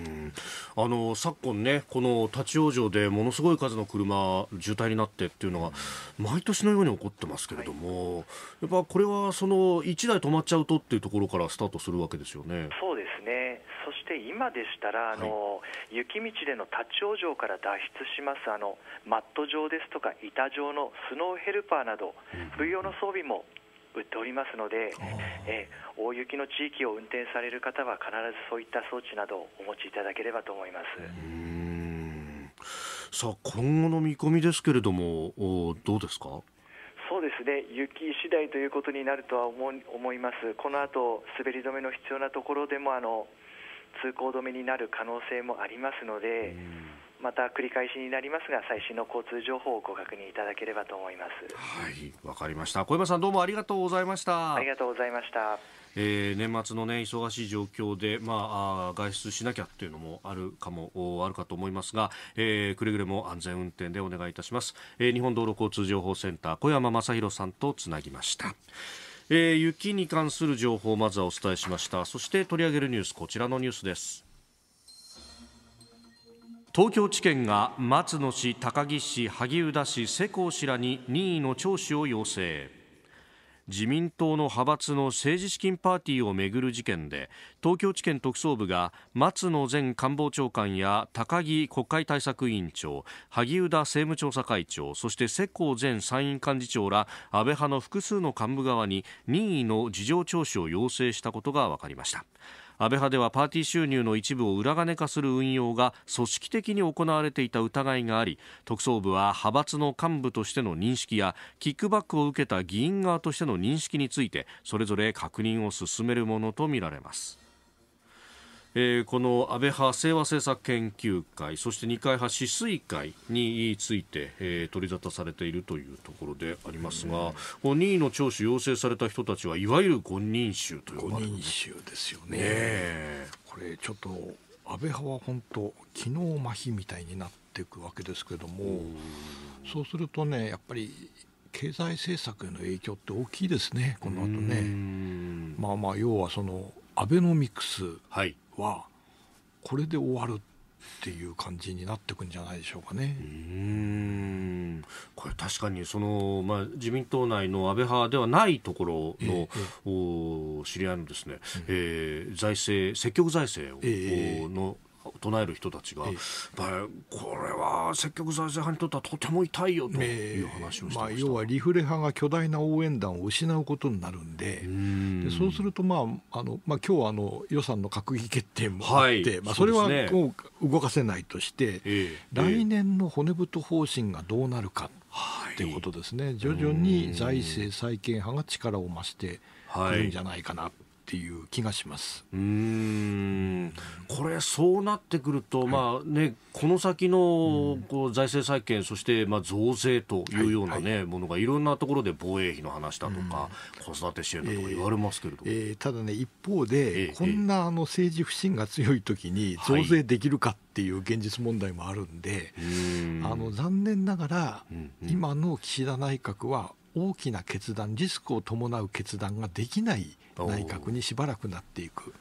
あの昨今ね、この立ち往生でものすごい数の車、渋滞になってっていうのが、毎年のように起こってますけれども、はい、やっぱこれはその1台止まっちゃうとっていうところからスタートするわけですよね。そうですねそして今でしたら、あの、はい、雪道での立ち往生から脱出しますあのマット状ですとか板状のスノーヘルパーなど、冬用の装備も売っておりますので、えー、大雪の地域を運転される方は必ずそういった装置などをお持ちいただければと思います。さあ今後の見込みですけれどもおどうですかそうですね雪次第ということになるとは思思います、この後滑り止めの必要なところでもあの通行止めになる可能性もありますので、また繰り返しになりますが最新の交通情報をご確認いただければと思いますはいわかりました小山さんどうもありがとうございましたありがとうございましたえー、年末のね忙しい状況でまああ外出しなきゃっていうのもあるかもおあるかと思いますが、えー、くれぐれも安全運転でお願いいたします、えー、日本道路交通情報センター小山正弘さんとつなぎましたえー、雪に関する情報をまずはお伝えしましたそして取り上げるニュースこちらのニュースです東京地検が松野市、高木市、萩生田市、世耕氏らに任意の聴取を要請自民党の派閥の政治資金パーティーをめぐる事件で東京地検特捜部が松野前官房長官や高木国会対策委員長萩生田政務調査会長そして世耕前参院幹事長ら安倍派の複数の幹部側に任意の事情聴取を要請したことが分かりました。安倍派ではパーティー収入の一部を裏金化する運用が組織的に行われていた疑いがあり特捜部は派閥の幹部としての認識やキックバックを受けた議員側としての認識についてそれぞれ確認を進めるものとみられます。えー、この安倍派清和政策研究会そして二階派止水会について、えー、取り沙汰されているというところでありますが、うん、任意の聴取要請された人たちはいわゆる五人衆と呼ばれる五人衆ですよね、ね、これちょっと安倍派は本当昨日麻痺みたいになっていくわけですけれどもそうするとねやっぱり経済政策への影響って大きいですねこの後ねまあまあ要はそのアベノミクス、はい、はこれで終わるっていう感じになっていくんじゃないでしょうかね。うんこれ確かにその、まあ、自民党内の安倍派ではないところの、えー、お知り合いのですね、うん、えー、財政積極財政を、えー、の唱える人たちが、えー、これは積極財政派にとってはとても痛いよという話をしてま、まあ、要はリフレ派が巨大な応援団を失うことになるんで、でそうすると、まああのまあ、今日はあの予算の閣議決定もあって、はい、まあ、それはもう動かせないとして、えー、来年の骨太方針がどうなるか。ということですね、徐々に財政再建派が力を増してくるんじゃないかなっていう気がしますうんこれ、そうなってくると、はい、まあね、この先のこう財政再建、そしてまあ増税というようなね、はいはい、ものがいろんなところで防衛費の話だとか、子育て支援だとか言われますけれども、えーえー、ただね、一方で、えー、こんなあの政治不信が強い時に、増税できるかっていう現実問題もあるんで、あの残念ながら、うんうん、今の岸田内閣は大きな決断、リスクを伴う決断ができない内閣にしばらくなっていく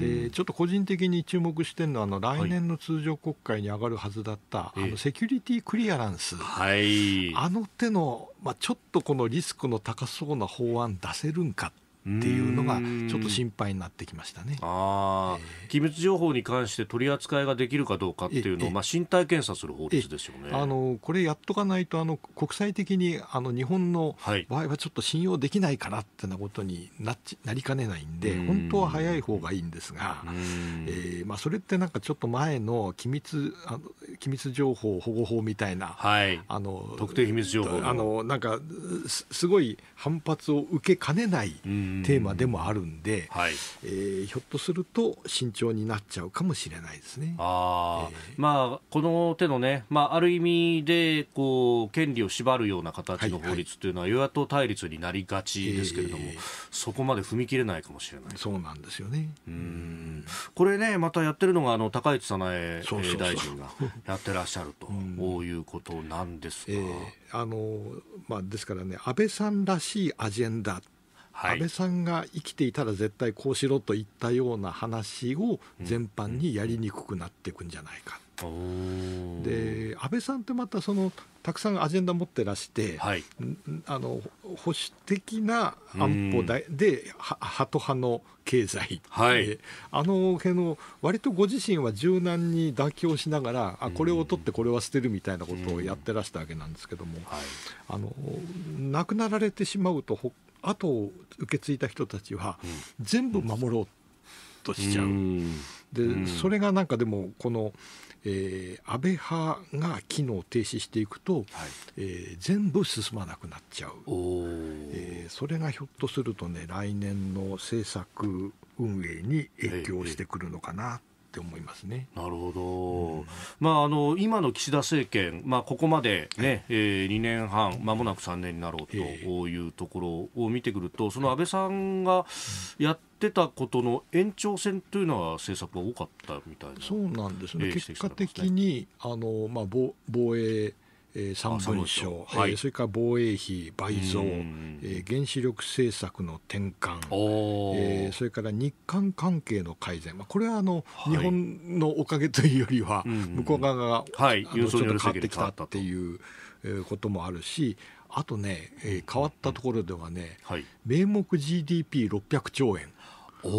でちょっと個人的に注目してるのはあの来年の通常国会に上がるはずだった、はい、あのセキュリティクリアランス、はい、あの手の、まあ、ちょっとこのリスクの高そうな法案出せるんかっっていうのがちょっと心配になってきましたねえー、機密情報に関して取り扱いができるかどうかっていうのを、まあ、身体検査する法律ですよねあのこれやっとかないとあの国際的にあの日本の場合はちょっと信用できないかなってなことにななりかねないんで本当は早い方がいいんですが、えーまあ、それってなんかちょっと前の機密あの機密情報保護法みたいな、はい、あの特定秘密情報あのなんかすごい反発を受けかねない、うんテーマでもあるんで、はいえー、ひょっとすると慎重になっちゃうかもしれないですねあ、えー、まあ、この手のね、まあ、ある意味でこう権利を縛るような形の法律というのは、与野党対立になりがちですけれども、えー、そこまで踏み切れないかもしれないそうなんですよねうんこれね、またやってるのがあの高市早苗大臣がやってらっしゃると ういうことなんですが。えーあのまあ、ですからね、安倍さんらしいアジェンダ安倍さんが生きていたら絶対こうしろと言ったような話を全般にやりにくくなっていくんじゃないか。で安倍さんってまたそのたくさんアジェンダ持ってらして、はい、あの保守的な安保でハと派の経済、はい、あの辺の割とご自身は柔軟に妥協しながらあこれを取ってこれは捨てるみたいなことをやってらしたわけなんですけども、はい、あの亡くなられてしまうと後を受け継いだ人たちは全部守ろうとしちゃう。でそれがなんかでもこの、えー、安倍派が機能停止していくと、はい、えー、全部進まなくなっちゃう、えー、それがひょっとするとね来年の政策運営に影響してくるのかなって思いますね。なるほど、うん、まあ、あの今の岸田政権、まあ、ここまでね、はい、えー、2年半、まもなく3年になろうというところを見てくると、その安倍さんがやってたことの延長戦というのは政策が多かったみたいなそうなんですね、ね、結果的にあの、まあ、防衛え3文書、はい、それから防衛費倍増、えー、原子力政策の転換、えー、それから日韓関係の改善、まあ、これはあの、日本のおかげというよりは、向こう側が、はい、ちょっと変わってきたっていうこともあるし、あとね、えー、変わったところではね、はい、名目 GDP600 兆円。こ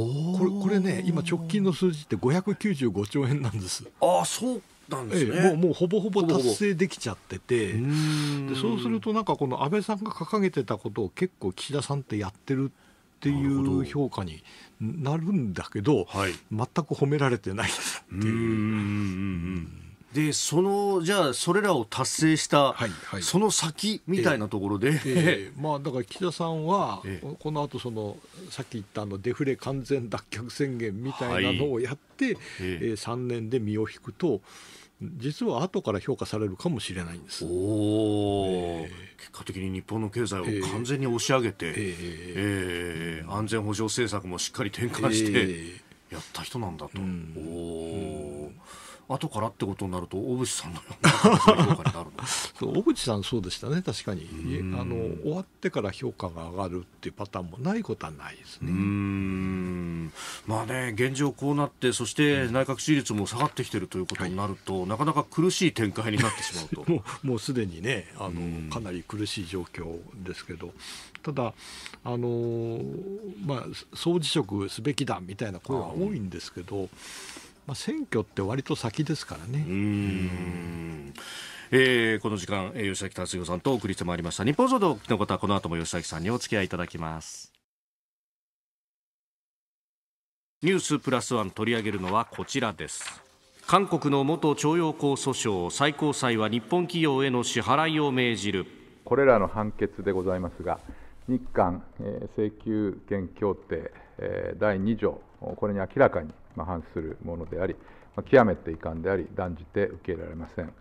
れこれね、今、直近の数字って595兆円なんです。あそうったんですね、ええ、もうもうほぼほぼ達成できちゃっててでそうするとなんかこの安倍さんが掲げてたことを結構岸田さんってやってるっていう評価になるんだけど、はい、全く褒められてないっていう。うでそのじゃあそれらを達成した、その先みたいなところで、えーえー、まあ、だから岸田さんは、この後そのさっき言ったあのデフレ完全脱却宣言みたいなのをやって、はい、えー、3年で身を引くと。実は後から評価されるかもしれないんですお、えー、結果的に日本の経済を完全に押し上げて、えー、えー、安全保障政策もしっかり転換して、やった人なんだと。うん、お後からってことになると大渕さんのような評価になるの そう大渕さんそうでしたね確かにあの終わってから評価が上がるっていうパターンもないことはないですねまあね現状こうなってそして内閣支持率も下がってきてるということになると、はい、なかなか苦しい展開になってしまうと もうもうすでにねあのかなり苦しい状況ですけどただあの、まあ、総辞職すべきだみたいな声は多いんですけど、まあ、選挙って割と先ですからね。うんえー、この時間、えー、吉崎達夫さんとお送りしてまいりました日本総動機の方はこの後も吉崎さんにお付き合いいただきますニュースプラスワン取り上げるのはこちらです韓国の元徴用工訴訟最高裁は日本企業への支払いを命じるこれらの判決でございますが日韓、えー、請求権協定、えー、第2条これに明らかにま反するものであり、ま極めて遺憾であり、断じて受け入れられません。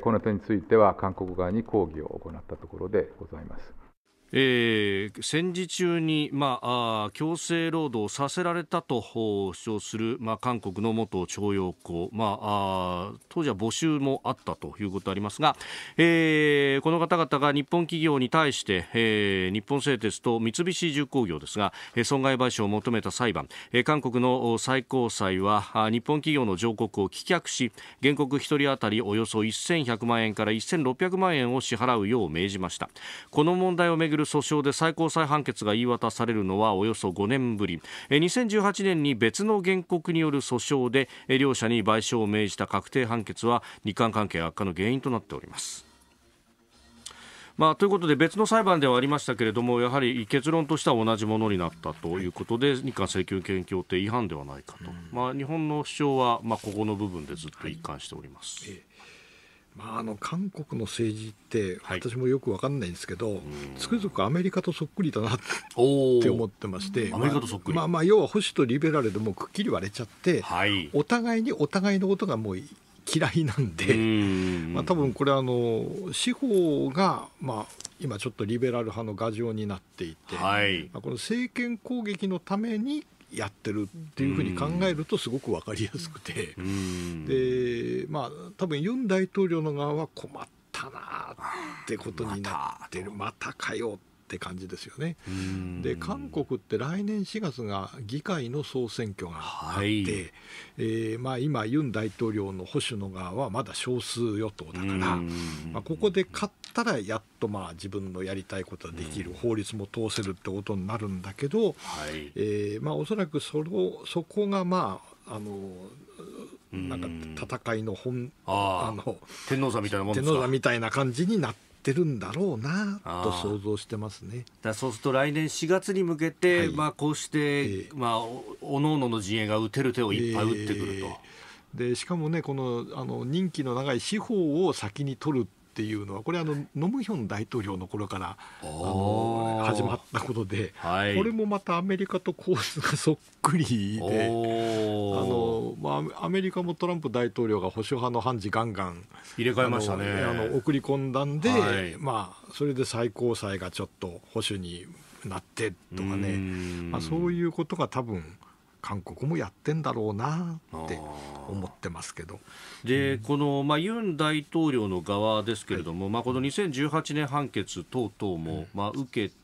この点については、韓国側に抗議を行ったところでございます。えー、戦時中に、まあ、強制労働させられたと主張する、まあ、韓国の元徴用工、まあ、当時は募集もあったということありますが、えー、この方々が日本企業に対して、えー、日本製鉄と三菱重工業ですが損害賠償を求めた裁判韓国の最高裁は日本企業の上告を棄却し原告1人当たりおよそ1100万円から1600万円を支払うよう命じました。この問題をめぐぐる訴訟で最高裁判決が言い渡されるのはおよそ5年ぶり2018年に別の原告による訴訟で両者に賠償を命じた確定判決は日韓関係悪化の原因となっておりますまあ、ということで別の裁判ではありましたけれどもやはり結論としては同じものになったということで日韓請求権協定違反ではないかと、まあ、日本の主張は、まあ、ここの部分でずっと一貫しております。はいええまあ、あの韓国の政治って私もよく分かんないんですけど、はい、つくづくアメリカとそっくりだなって思ってましてアメリカとそっくり、まあ、まあ要は保守とリベラルでもくっきり割れちゃって、はい、お互いにお互いのことがもう嫌いなんでまあ、多分これあの司法が、まあ、今ちょっとリベラル派の牙城になっていて、はいまあ、この政権攻撃のためにやってるっていうふうに考えるとすごく分かりやすくて、でまあ多分ユン大統領の側は困ったなってことになってるまたかよって。って感じですよね。で韓国って来年4月が議会の総選挙があって、はい、えー、まあ、今、ユン大統領の保守の側はまだ少数与党だから、まあ、ここで勝ったらやっとまあ自分のやりたいことができる法律も通せるってことになるんだけど、はい、えー、まあ、おそらくそのそこがまああのなんか戦いの本あの天皇座みたいなもん天皇座みたいな感じになって。ってるんだろうなと想像してますねだそうすると来年4月に向けて、はい、まあ、こうして、えー、まあ、おのおのの陣営が打てる手をいっぱい打ってくると。えーでしかもねこのあの任期の長い司法を先に取るっていうのはこれあのノムヒョン大統領の頃からあの始まったことで、はい、これもまたアメリカと構図がそっくりであの、まあ、アメリカもトランプ大統領が保守派の判事ガンガン入れ替えましたねあの送り込んだんで、はい、まあ、それで最高裁がちょっと保守になってとかね、まあ、そういうことが多分韓国もやってんだろうなって思ってますけどで、うん、この、まあ、ユン大統領の側ですけれども、はい、まあ、この2018年判決等々も、まあ、受けて、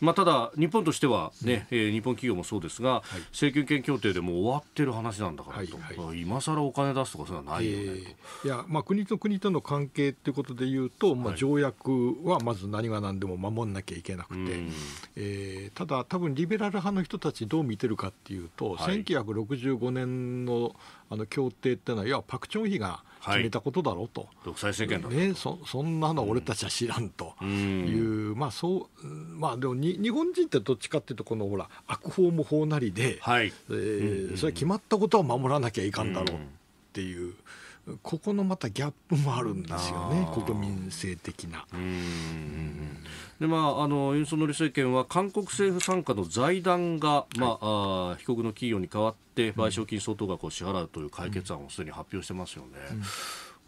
まあ、ただ、日本としてはね、うん、えー、日本企業もそうですが、はい、請求権協定でも終わってる話なんだからと、はいはい、今更お金出すとか、それはないよね、えー、いやまあ、国と国との関係ということでいうと、まあ、条約はまず何が何でも守んなきゃいけなくて、はい、えー、ただ、多分リベラル派の人たち、どう見てるかっていうと、はい、1965年のあの協定っていうのは、要はパク・チョンヒが。決めたことだろうと、はい、独裁政権だね、そそんなの俺たちは知らんという、うん、まあそうまあでもに日本人ってどっちかっていうとこのほら悪法も法なりで、はいえー、うんうん、それは決まったことは守らなきゃいかんだろうっていう。うんここのまたギャップもあるんですよね、国民性的な。でまあ、あのユン・ソンノリ政権は韓国政府傘下の財団が、まあ、はあ被告の企業に代わって賠償金相当額を支払うという解決案をすでに発表してますよね。うんうん、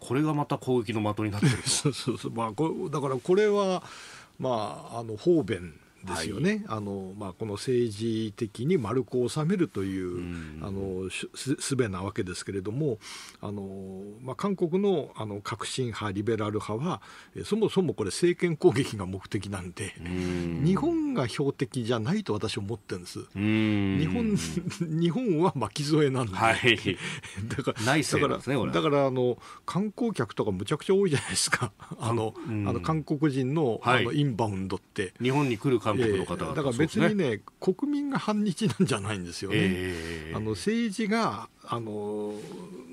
これがまた攻撃の的になってる そうそうそう、まあ、こだからこれは、まあ、あの方便ですよね、はい、あのまあ、この政治的に丸く収めるという、うあのすべなわけですけれども、あのまあ、韓国のあの革新派、リベラル派は、そもそもこれ、政権攻撃が目的なんで、日本が標的じゃないと私は思ってるんです。日本 日本は巻き添えなんで、はい、だから、ね、だからあの観光客とかむちゃくちゃ多いじゃないですか、あのあの韓国人の,、あのインバウンドって。日本に来る韓国の方々、えー、だから別にね、ね、国民が反日なんじゃないんですよね。えー、あの政治があの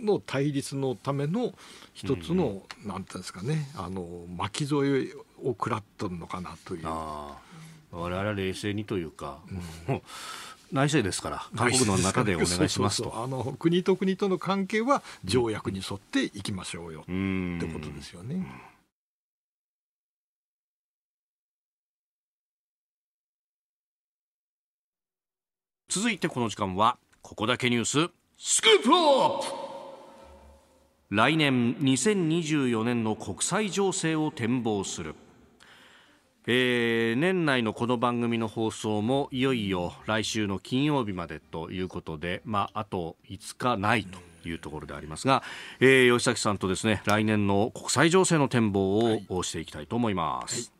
の対立のための一つの、うん、なんていうんですかねあの巻き添えを食らっとるのかなという。我々冷静にというか、うん、内政ですから韓国の中でお願いしますとあの国と国との関係は条約に沿っていきましょうよ、うん、ってことですよね。続いてこの時間はここだけニューススクープアップ来年2024年の国際情勢を展望するえー、年内のこの番組の放送もいよいよ来週の金曜日までということで、まあ、あと5日ないというところでありますが、えー、吉崎さんとですね来年の国際情勢の展望をしていきたいと思います。はいはい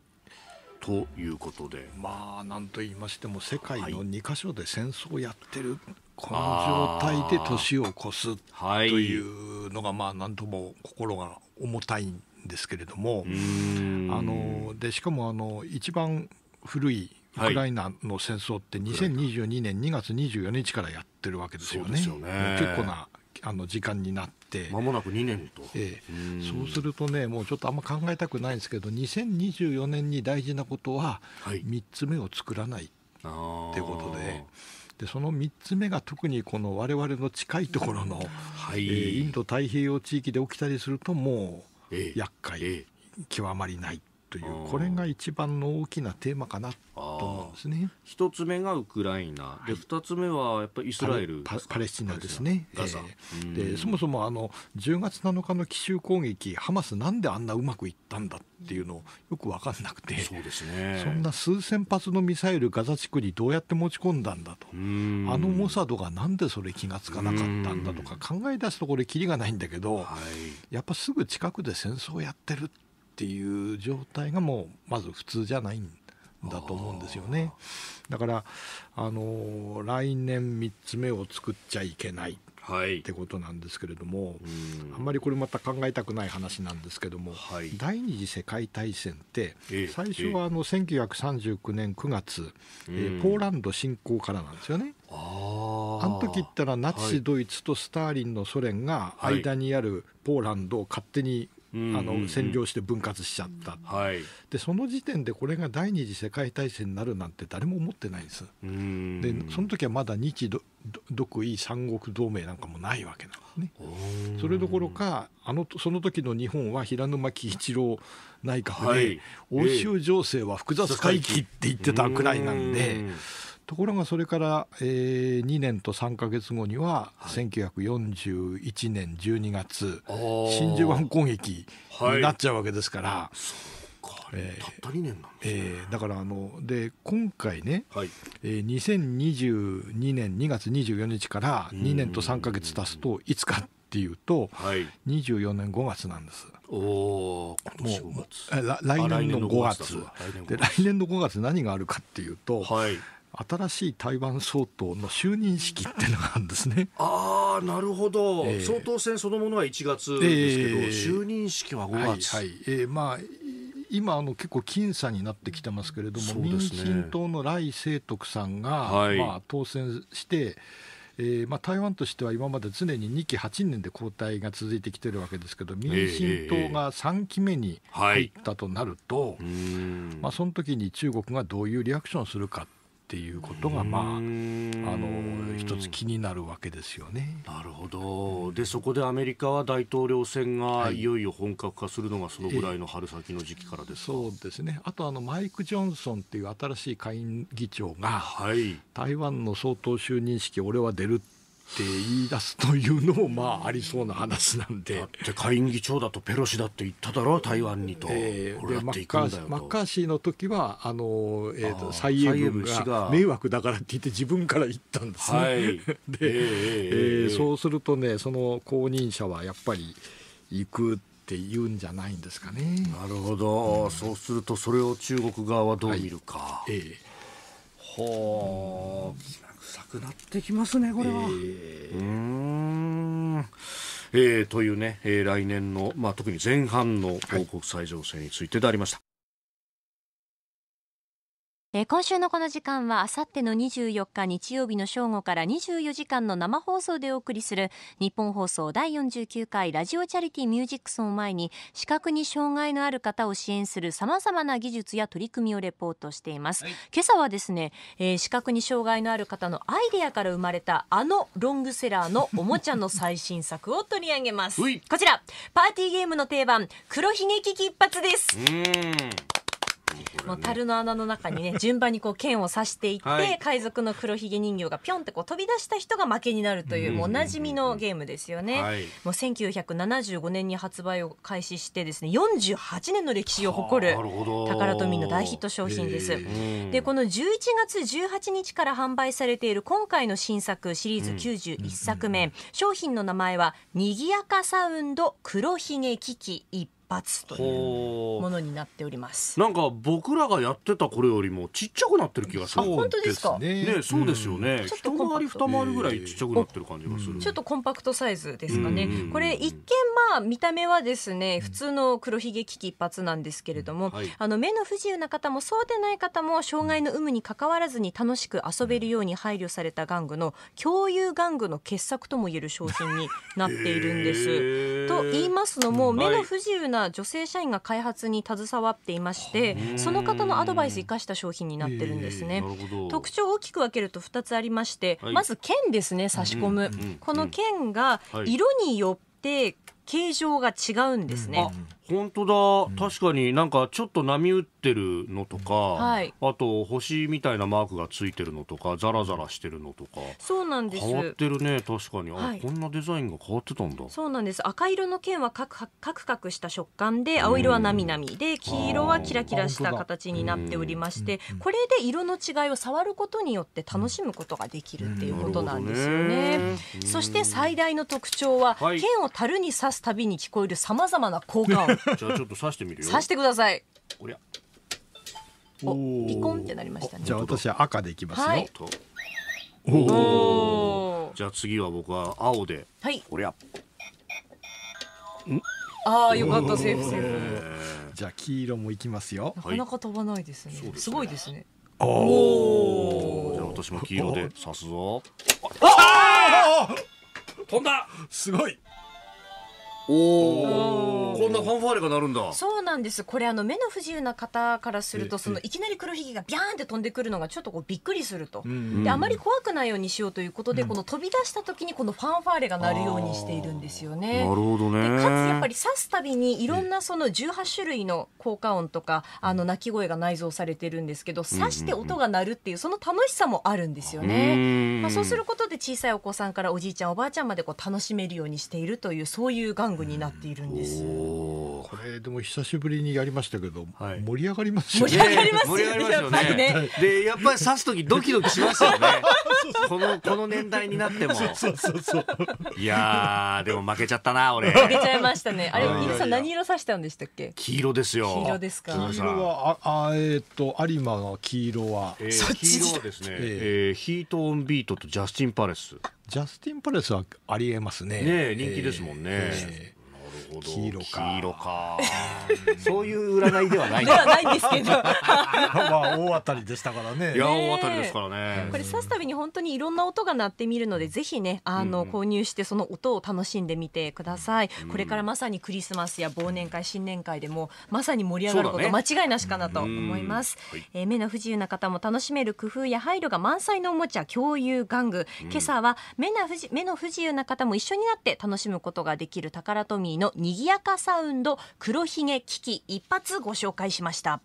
ということでまあなんと言いましても世界の2か所で戦争をやってる、この状態で年を越すというのが、まあんとも心が重たいんですけれどもあのでしかもあの一番古いウクライナの戦争って2022年2月24日からやってるわけですよね。よね結構なあの時間になって。まもなく2年と、ええ、そうするとね、もうちょっとあんま考えたくないんですけど、2024年に大事なことは、3つ目を作らないっいうことで。はいでその3つ目が特にこの我々の近いところの、はいえー、インド太平洋地域で起きたりするともう厄介、ええ、極まりないという、うん、これが一番の大きなテーマかなと思うんですね。一つ目がウクライナ、で二、つ目はやっぱりイスラエルパレスチナですね。でそもそもあの10月7日の奇襲攻撃、ハマスなんであんなうまくいったんだっていうのをよく分かんなくて、そうですね。そんな数千発のミサイルガザ地区にどうやって持ち込んだんだと、あのモサドがなんでそれ気がつかなかったんだとか考え出すとこれきりがないんだけど、はい、やっぱすぐ近くで戦争をやってるって。っていう状態がもうまず普通じゃないんだと思うんですよねだからあの来年3つ目を作っちゃいけないってことなんですけれども、はい、んあんまりこれまた考えたくない話なんですけども、はい、第二次世界大戦って最初はあの1939年9月、ええポーランド侵攻からなんですよね。ああの時ったらナチス・ドイツとスターリンのソ連が間にあるポーランドを勝手にあの占領して分割しちゃった、はい、でその時点でこれが第二次世界大戦になるなんて誰も思ってないんです、うんでその時はまだ日独位三国同盟なんかもないわけなんですね。それどころかあのその時の日本は平沼喜一郎内閣で、はい、欧州情勢は複雑回帰って言ってたくらいなんで。えーところがそれから、えー、2年と3か月後には、はい、1941年12月真珠湾攻撃になっちゃうわけですから。はいえー、たった2年なんですね、えー、だからあので今回ね、はいえー、2022年2月24日から2年と3か月足すといつかっていうと、はい、24年5月なんです。おもう来年の5月来年の ,5 月で来年の5月何があるかっていうと、はい新しい台湾総統の就任式っていうのがあるんですね。ああ、なるほど、えー、総統選そのものは1月ですけど、えー、就任式は5月。はい、はい、えー、まあ今あの結構僅差になってきてますけれども、ね、民進党の来清徳さんが、はい、まあ、当選して。えーまあ、台湾としては今まで常に2期8年で交代が続いてきてるわけですけど民進党が3期目に入ったとなると、えーまあ、その時に中国がどういうリアクションをするかっていうことが、まあ、あの一つ気になるわけですよね。なるほどでそこでアメリカは大統領選がいよいよ本格化するのがそのぐらいの春先の時期からですか、そうですねあとあのマイク・ジョンソンっていう新しい下院議長が、はい、台湾の総統就任式俺は出るっって言い出すというのもまあありそうな話なんで。だって下院議長だとペロシだって言っただろ台湾にと、えー、マッカーシーの時はあの、えー、と蔡英文が迷惑だからって言って自分から言ったんですね。はい、で、えー、えー、そうするとねその後任者はやっぱり行くって言うんじゃないんですかね。なるほど、うん、そうするとそれを中国側はどう見るか。はい、えはあ、くなってきますねこれは。えー、んえー、というね、えー、来年の、まあ、特に前半の報告際情勢についてでありました。えー、今週のこの時間はあさっての24日日曜日の正午から24時間の生放送でお送りする日本放送第49回ラジオチャリティミュージックソンを前に視覚に障害のある方を支援するさまざまな技術や取り組みをレポートしています、はい、今朝はですね、えー、視覚に障害のある方のアイデアから生まれたあのロングセラーの おもちゃの最新作を取り上げますこちらパーティーゲームの定番黒ひげ危機一発ですもう樽の穴の中にね 順番にこう剣を刺していって、はい、海賊の黒ひげ人形がぴょんってこう飛び出した人が負けになるというおなじみのゲームですよね。はい、もう1975年に発売を開始してですね48年の歴史を誇る宝と富の大ヒット商品です。でこの11月18日から販売されている今回の新作シリーズ91作目、商品の名前はにぎやかサウンド黒ひげ危機一発というものになっておりますなんか僕らがやってたこれよりもちっちゃくなってる気がする本当ですかね、そうですよね、うん、一回り二回りぐらいちっちゃくなってる感じがする、えー、ちょっとコンパクトサイズですかね、うん、これ一見まあ見た目はですね普通の黒ひげ危機一髪なんですけれども、うんはい、あの目の不自由な方もそうでない方も障害の有無に関わらずに楽しく遊べるように配慮された玩具の共有玩具の傑作ともいえる商品になっているんです、えー、と言いますのも目の不自由なな女性社員が開発に携わっていましてその方のアドバイス生かした商品になってるんですね、特徴を大きく分けると2つありまして、はい、まず剣ですね差し込む、この剣が色によって形状が違うんですね、うん本当だ、確かになんかちょっと波打ってるのとか、はい、あと星みたいなマークがついてるのとかザラザラしてるのとかそうなんです変わってるね確かに、はい、こんなデザインが変わってたんだそうなんです赤色の剣はカクカクカクした食感で青色はなみなみで黄色はキラキラした形になっておりましてこれで色の違いを触ることによって楽しむことができるっていうことなんですよねね、そして最大の特徴は、はい、剣を樽に刺すたびに聞こえるさまざまな効果音じゃあちょっと刺してみるよ。刺してください。おりゃ。おピコンってなりましたね。じゃあ私は赤でいきますよ。はい、おお。じゃあ次は僕は青で。はい。おりゃ。ああよかったセーフセーフ。じゃあ黄色もいきますよ。なかなか飛ばないですね。はい、すねすごいですね。おお。じゃあ私も黄色で刺すぞ。ああ。飛んだ。すごい。おおこんなファンファーレがなるんだそうなんですこれあの目の不自由な方からするとそのいきなり黒ひげがビャーンって飛んでくるのがちょっとこうびっくりすると、であまり怖くないようにしようということで、この飛び出した時にこのファンファーレが鳴るようにしているんですよねなるほどねかつやっぱり刺すたびにいろんなその十八種類の効果音とかあの鳴き声が内蔵されてるんですけど刺して音が鳴るっていうその楽しさもあるんですよね、まあ、そうすることで小さいお子さんからおじいちゃんおばあちゃんまでこう楽しめるようにしているというそういう玩ングになっているんです。これでも久しぶりにやりましたけど、はい、盛り上がりますよね。盛り上がりますよね。ね でやっぱり刺す時ドキドキしますよね。このこの年代になっても そうそうそういやでも負けちゃったな俺負けちゃいましたねあれ皆さん何色さしたんでしたっけ黄色ですよ黄色ですか黄色はああえっ、ー、と有馬の黄色は、えー、黄色ですね、えー、えー、ヒートオンビートとジャスティンパレスジャスティンパレスはありえますねね人気ですもんね、えー黄色か黄色か そういう占いではないではないんですけど まあ大当たりでしたからねいや大当たりですからねこれ刺すたびに本当にいろんな音が鳴ってみるのでぜひねあの、購入してその音を楽しんでみてください、うん、これからまさにクリスマスや忘年会新年会でもまさに盛り上がること、間違いなしかなと思います、はい、えー、目の不自由な方も楽しめる工夫や配慮が満載のおもちゃ共有玩具、今朝は目な目の不自由な方も一緒になって楽しむことができるタカラトミーののにぎやかサウンド黒ひげ危機一発ご紹介しました。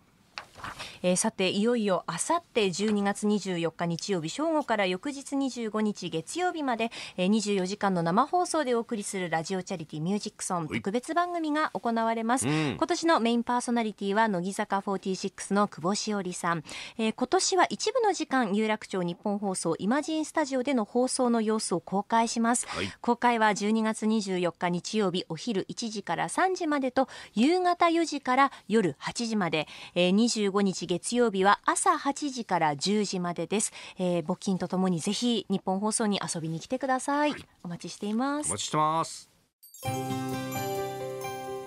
えー、さていよいよあさって12月24日日曜日正午から翌日25日月曜日まで、えー、24時間の生放送でお送りするラジオチャリティーミュージックソン特別番組が行われます、うん、今年のメインパーソナリティは乃木坂46の久保しおりさん、えー、今年は一部の時間有楽町日本放送イマジンスタジオでの放送の様子を公開します、はい、公開は12月24日日曜日お昼1時から3時までと夕方4時から夜8時まで、えー、25 25日月曜日は朝8時から10時までです、えー、募金とともにぜひ日本放送に遊びに来てください、はい、お待ちしていますお待ちしてます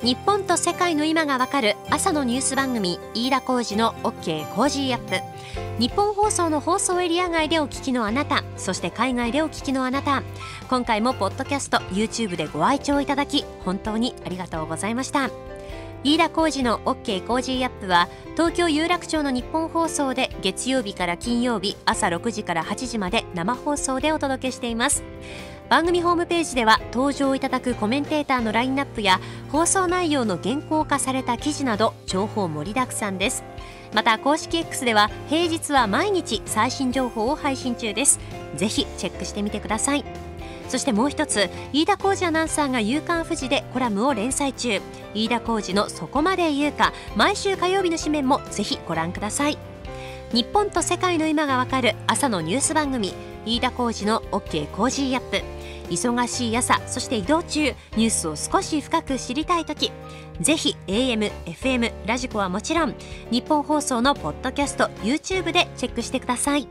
日本と世界の今がわかる朝のニュース番組飯田浩二の OK コージーアップ日本放送の放送エリア外でお聞きのあなたそして海外でお聞きのあなた今回もポッドキャスト YouTube でご愛聴いただき本当にありがとうございました飯田浩二の OK コージーアップは東京有楽町の日本放送で月曜日から金曜日朝6時から8時まで生放送でお届けしています番組ホームページでは登場いただくコメンテーターのラインナップや放送内容の原稿化された記事など情報盛りだくさんですまた公式 X では平日は毎日最新情報を配信中ですぜひチェックしてみてくださいそしてもう一つ飯田浩二アナウンサーが「夕刊富士」でコラムを連載中飯田浩二の「そこまで言うか」毎週火曜日の紙面もぜひご覧ください日本と世界の今がわかる朝のニュース番組飯田浩二の OK コージーアップ忙しい朝そして移動中ニュースを少し深く知りたい時ぜひ AM、FM、ラジコはもちろん日本放送のポッドキャスト YouTube でチェックしてください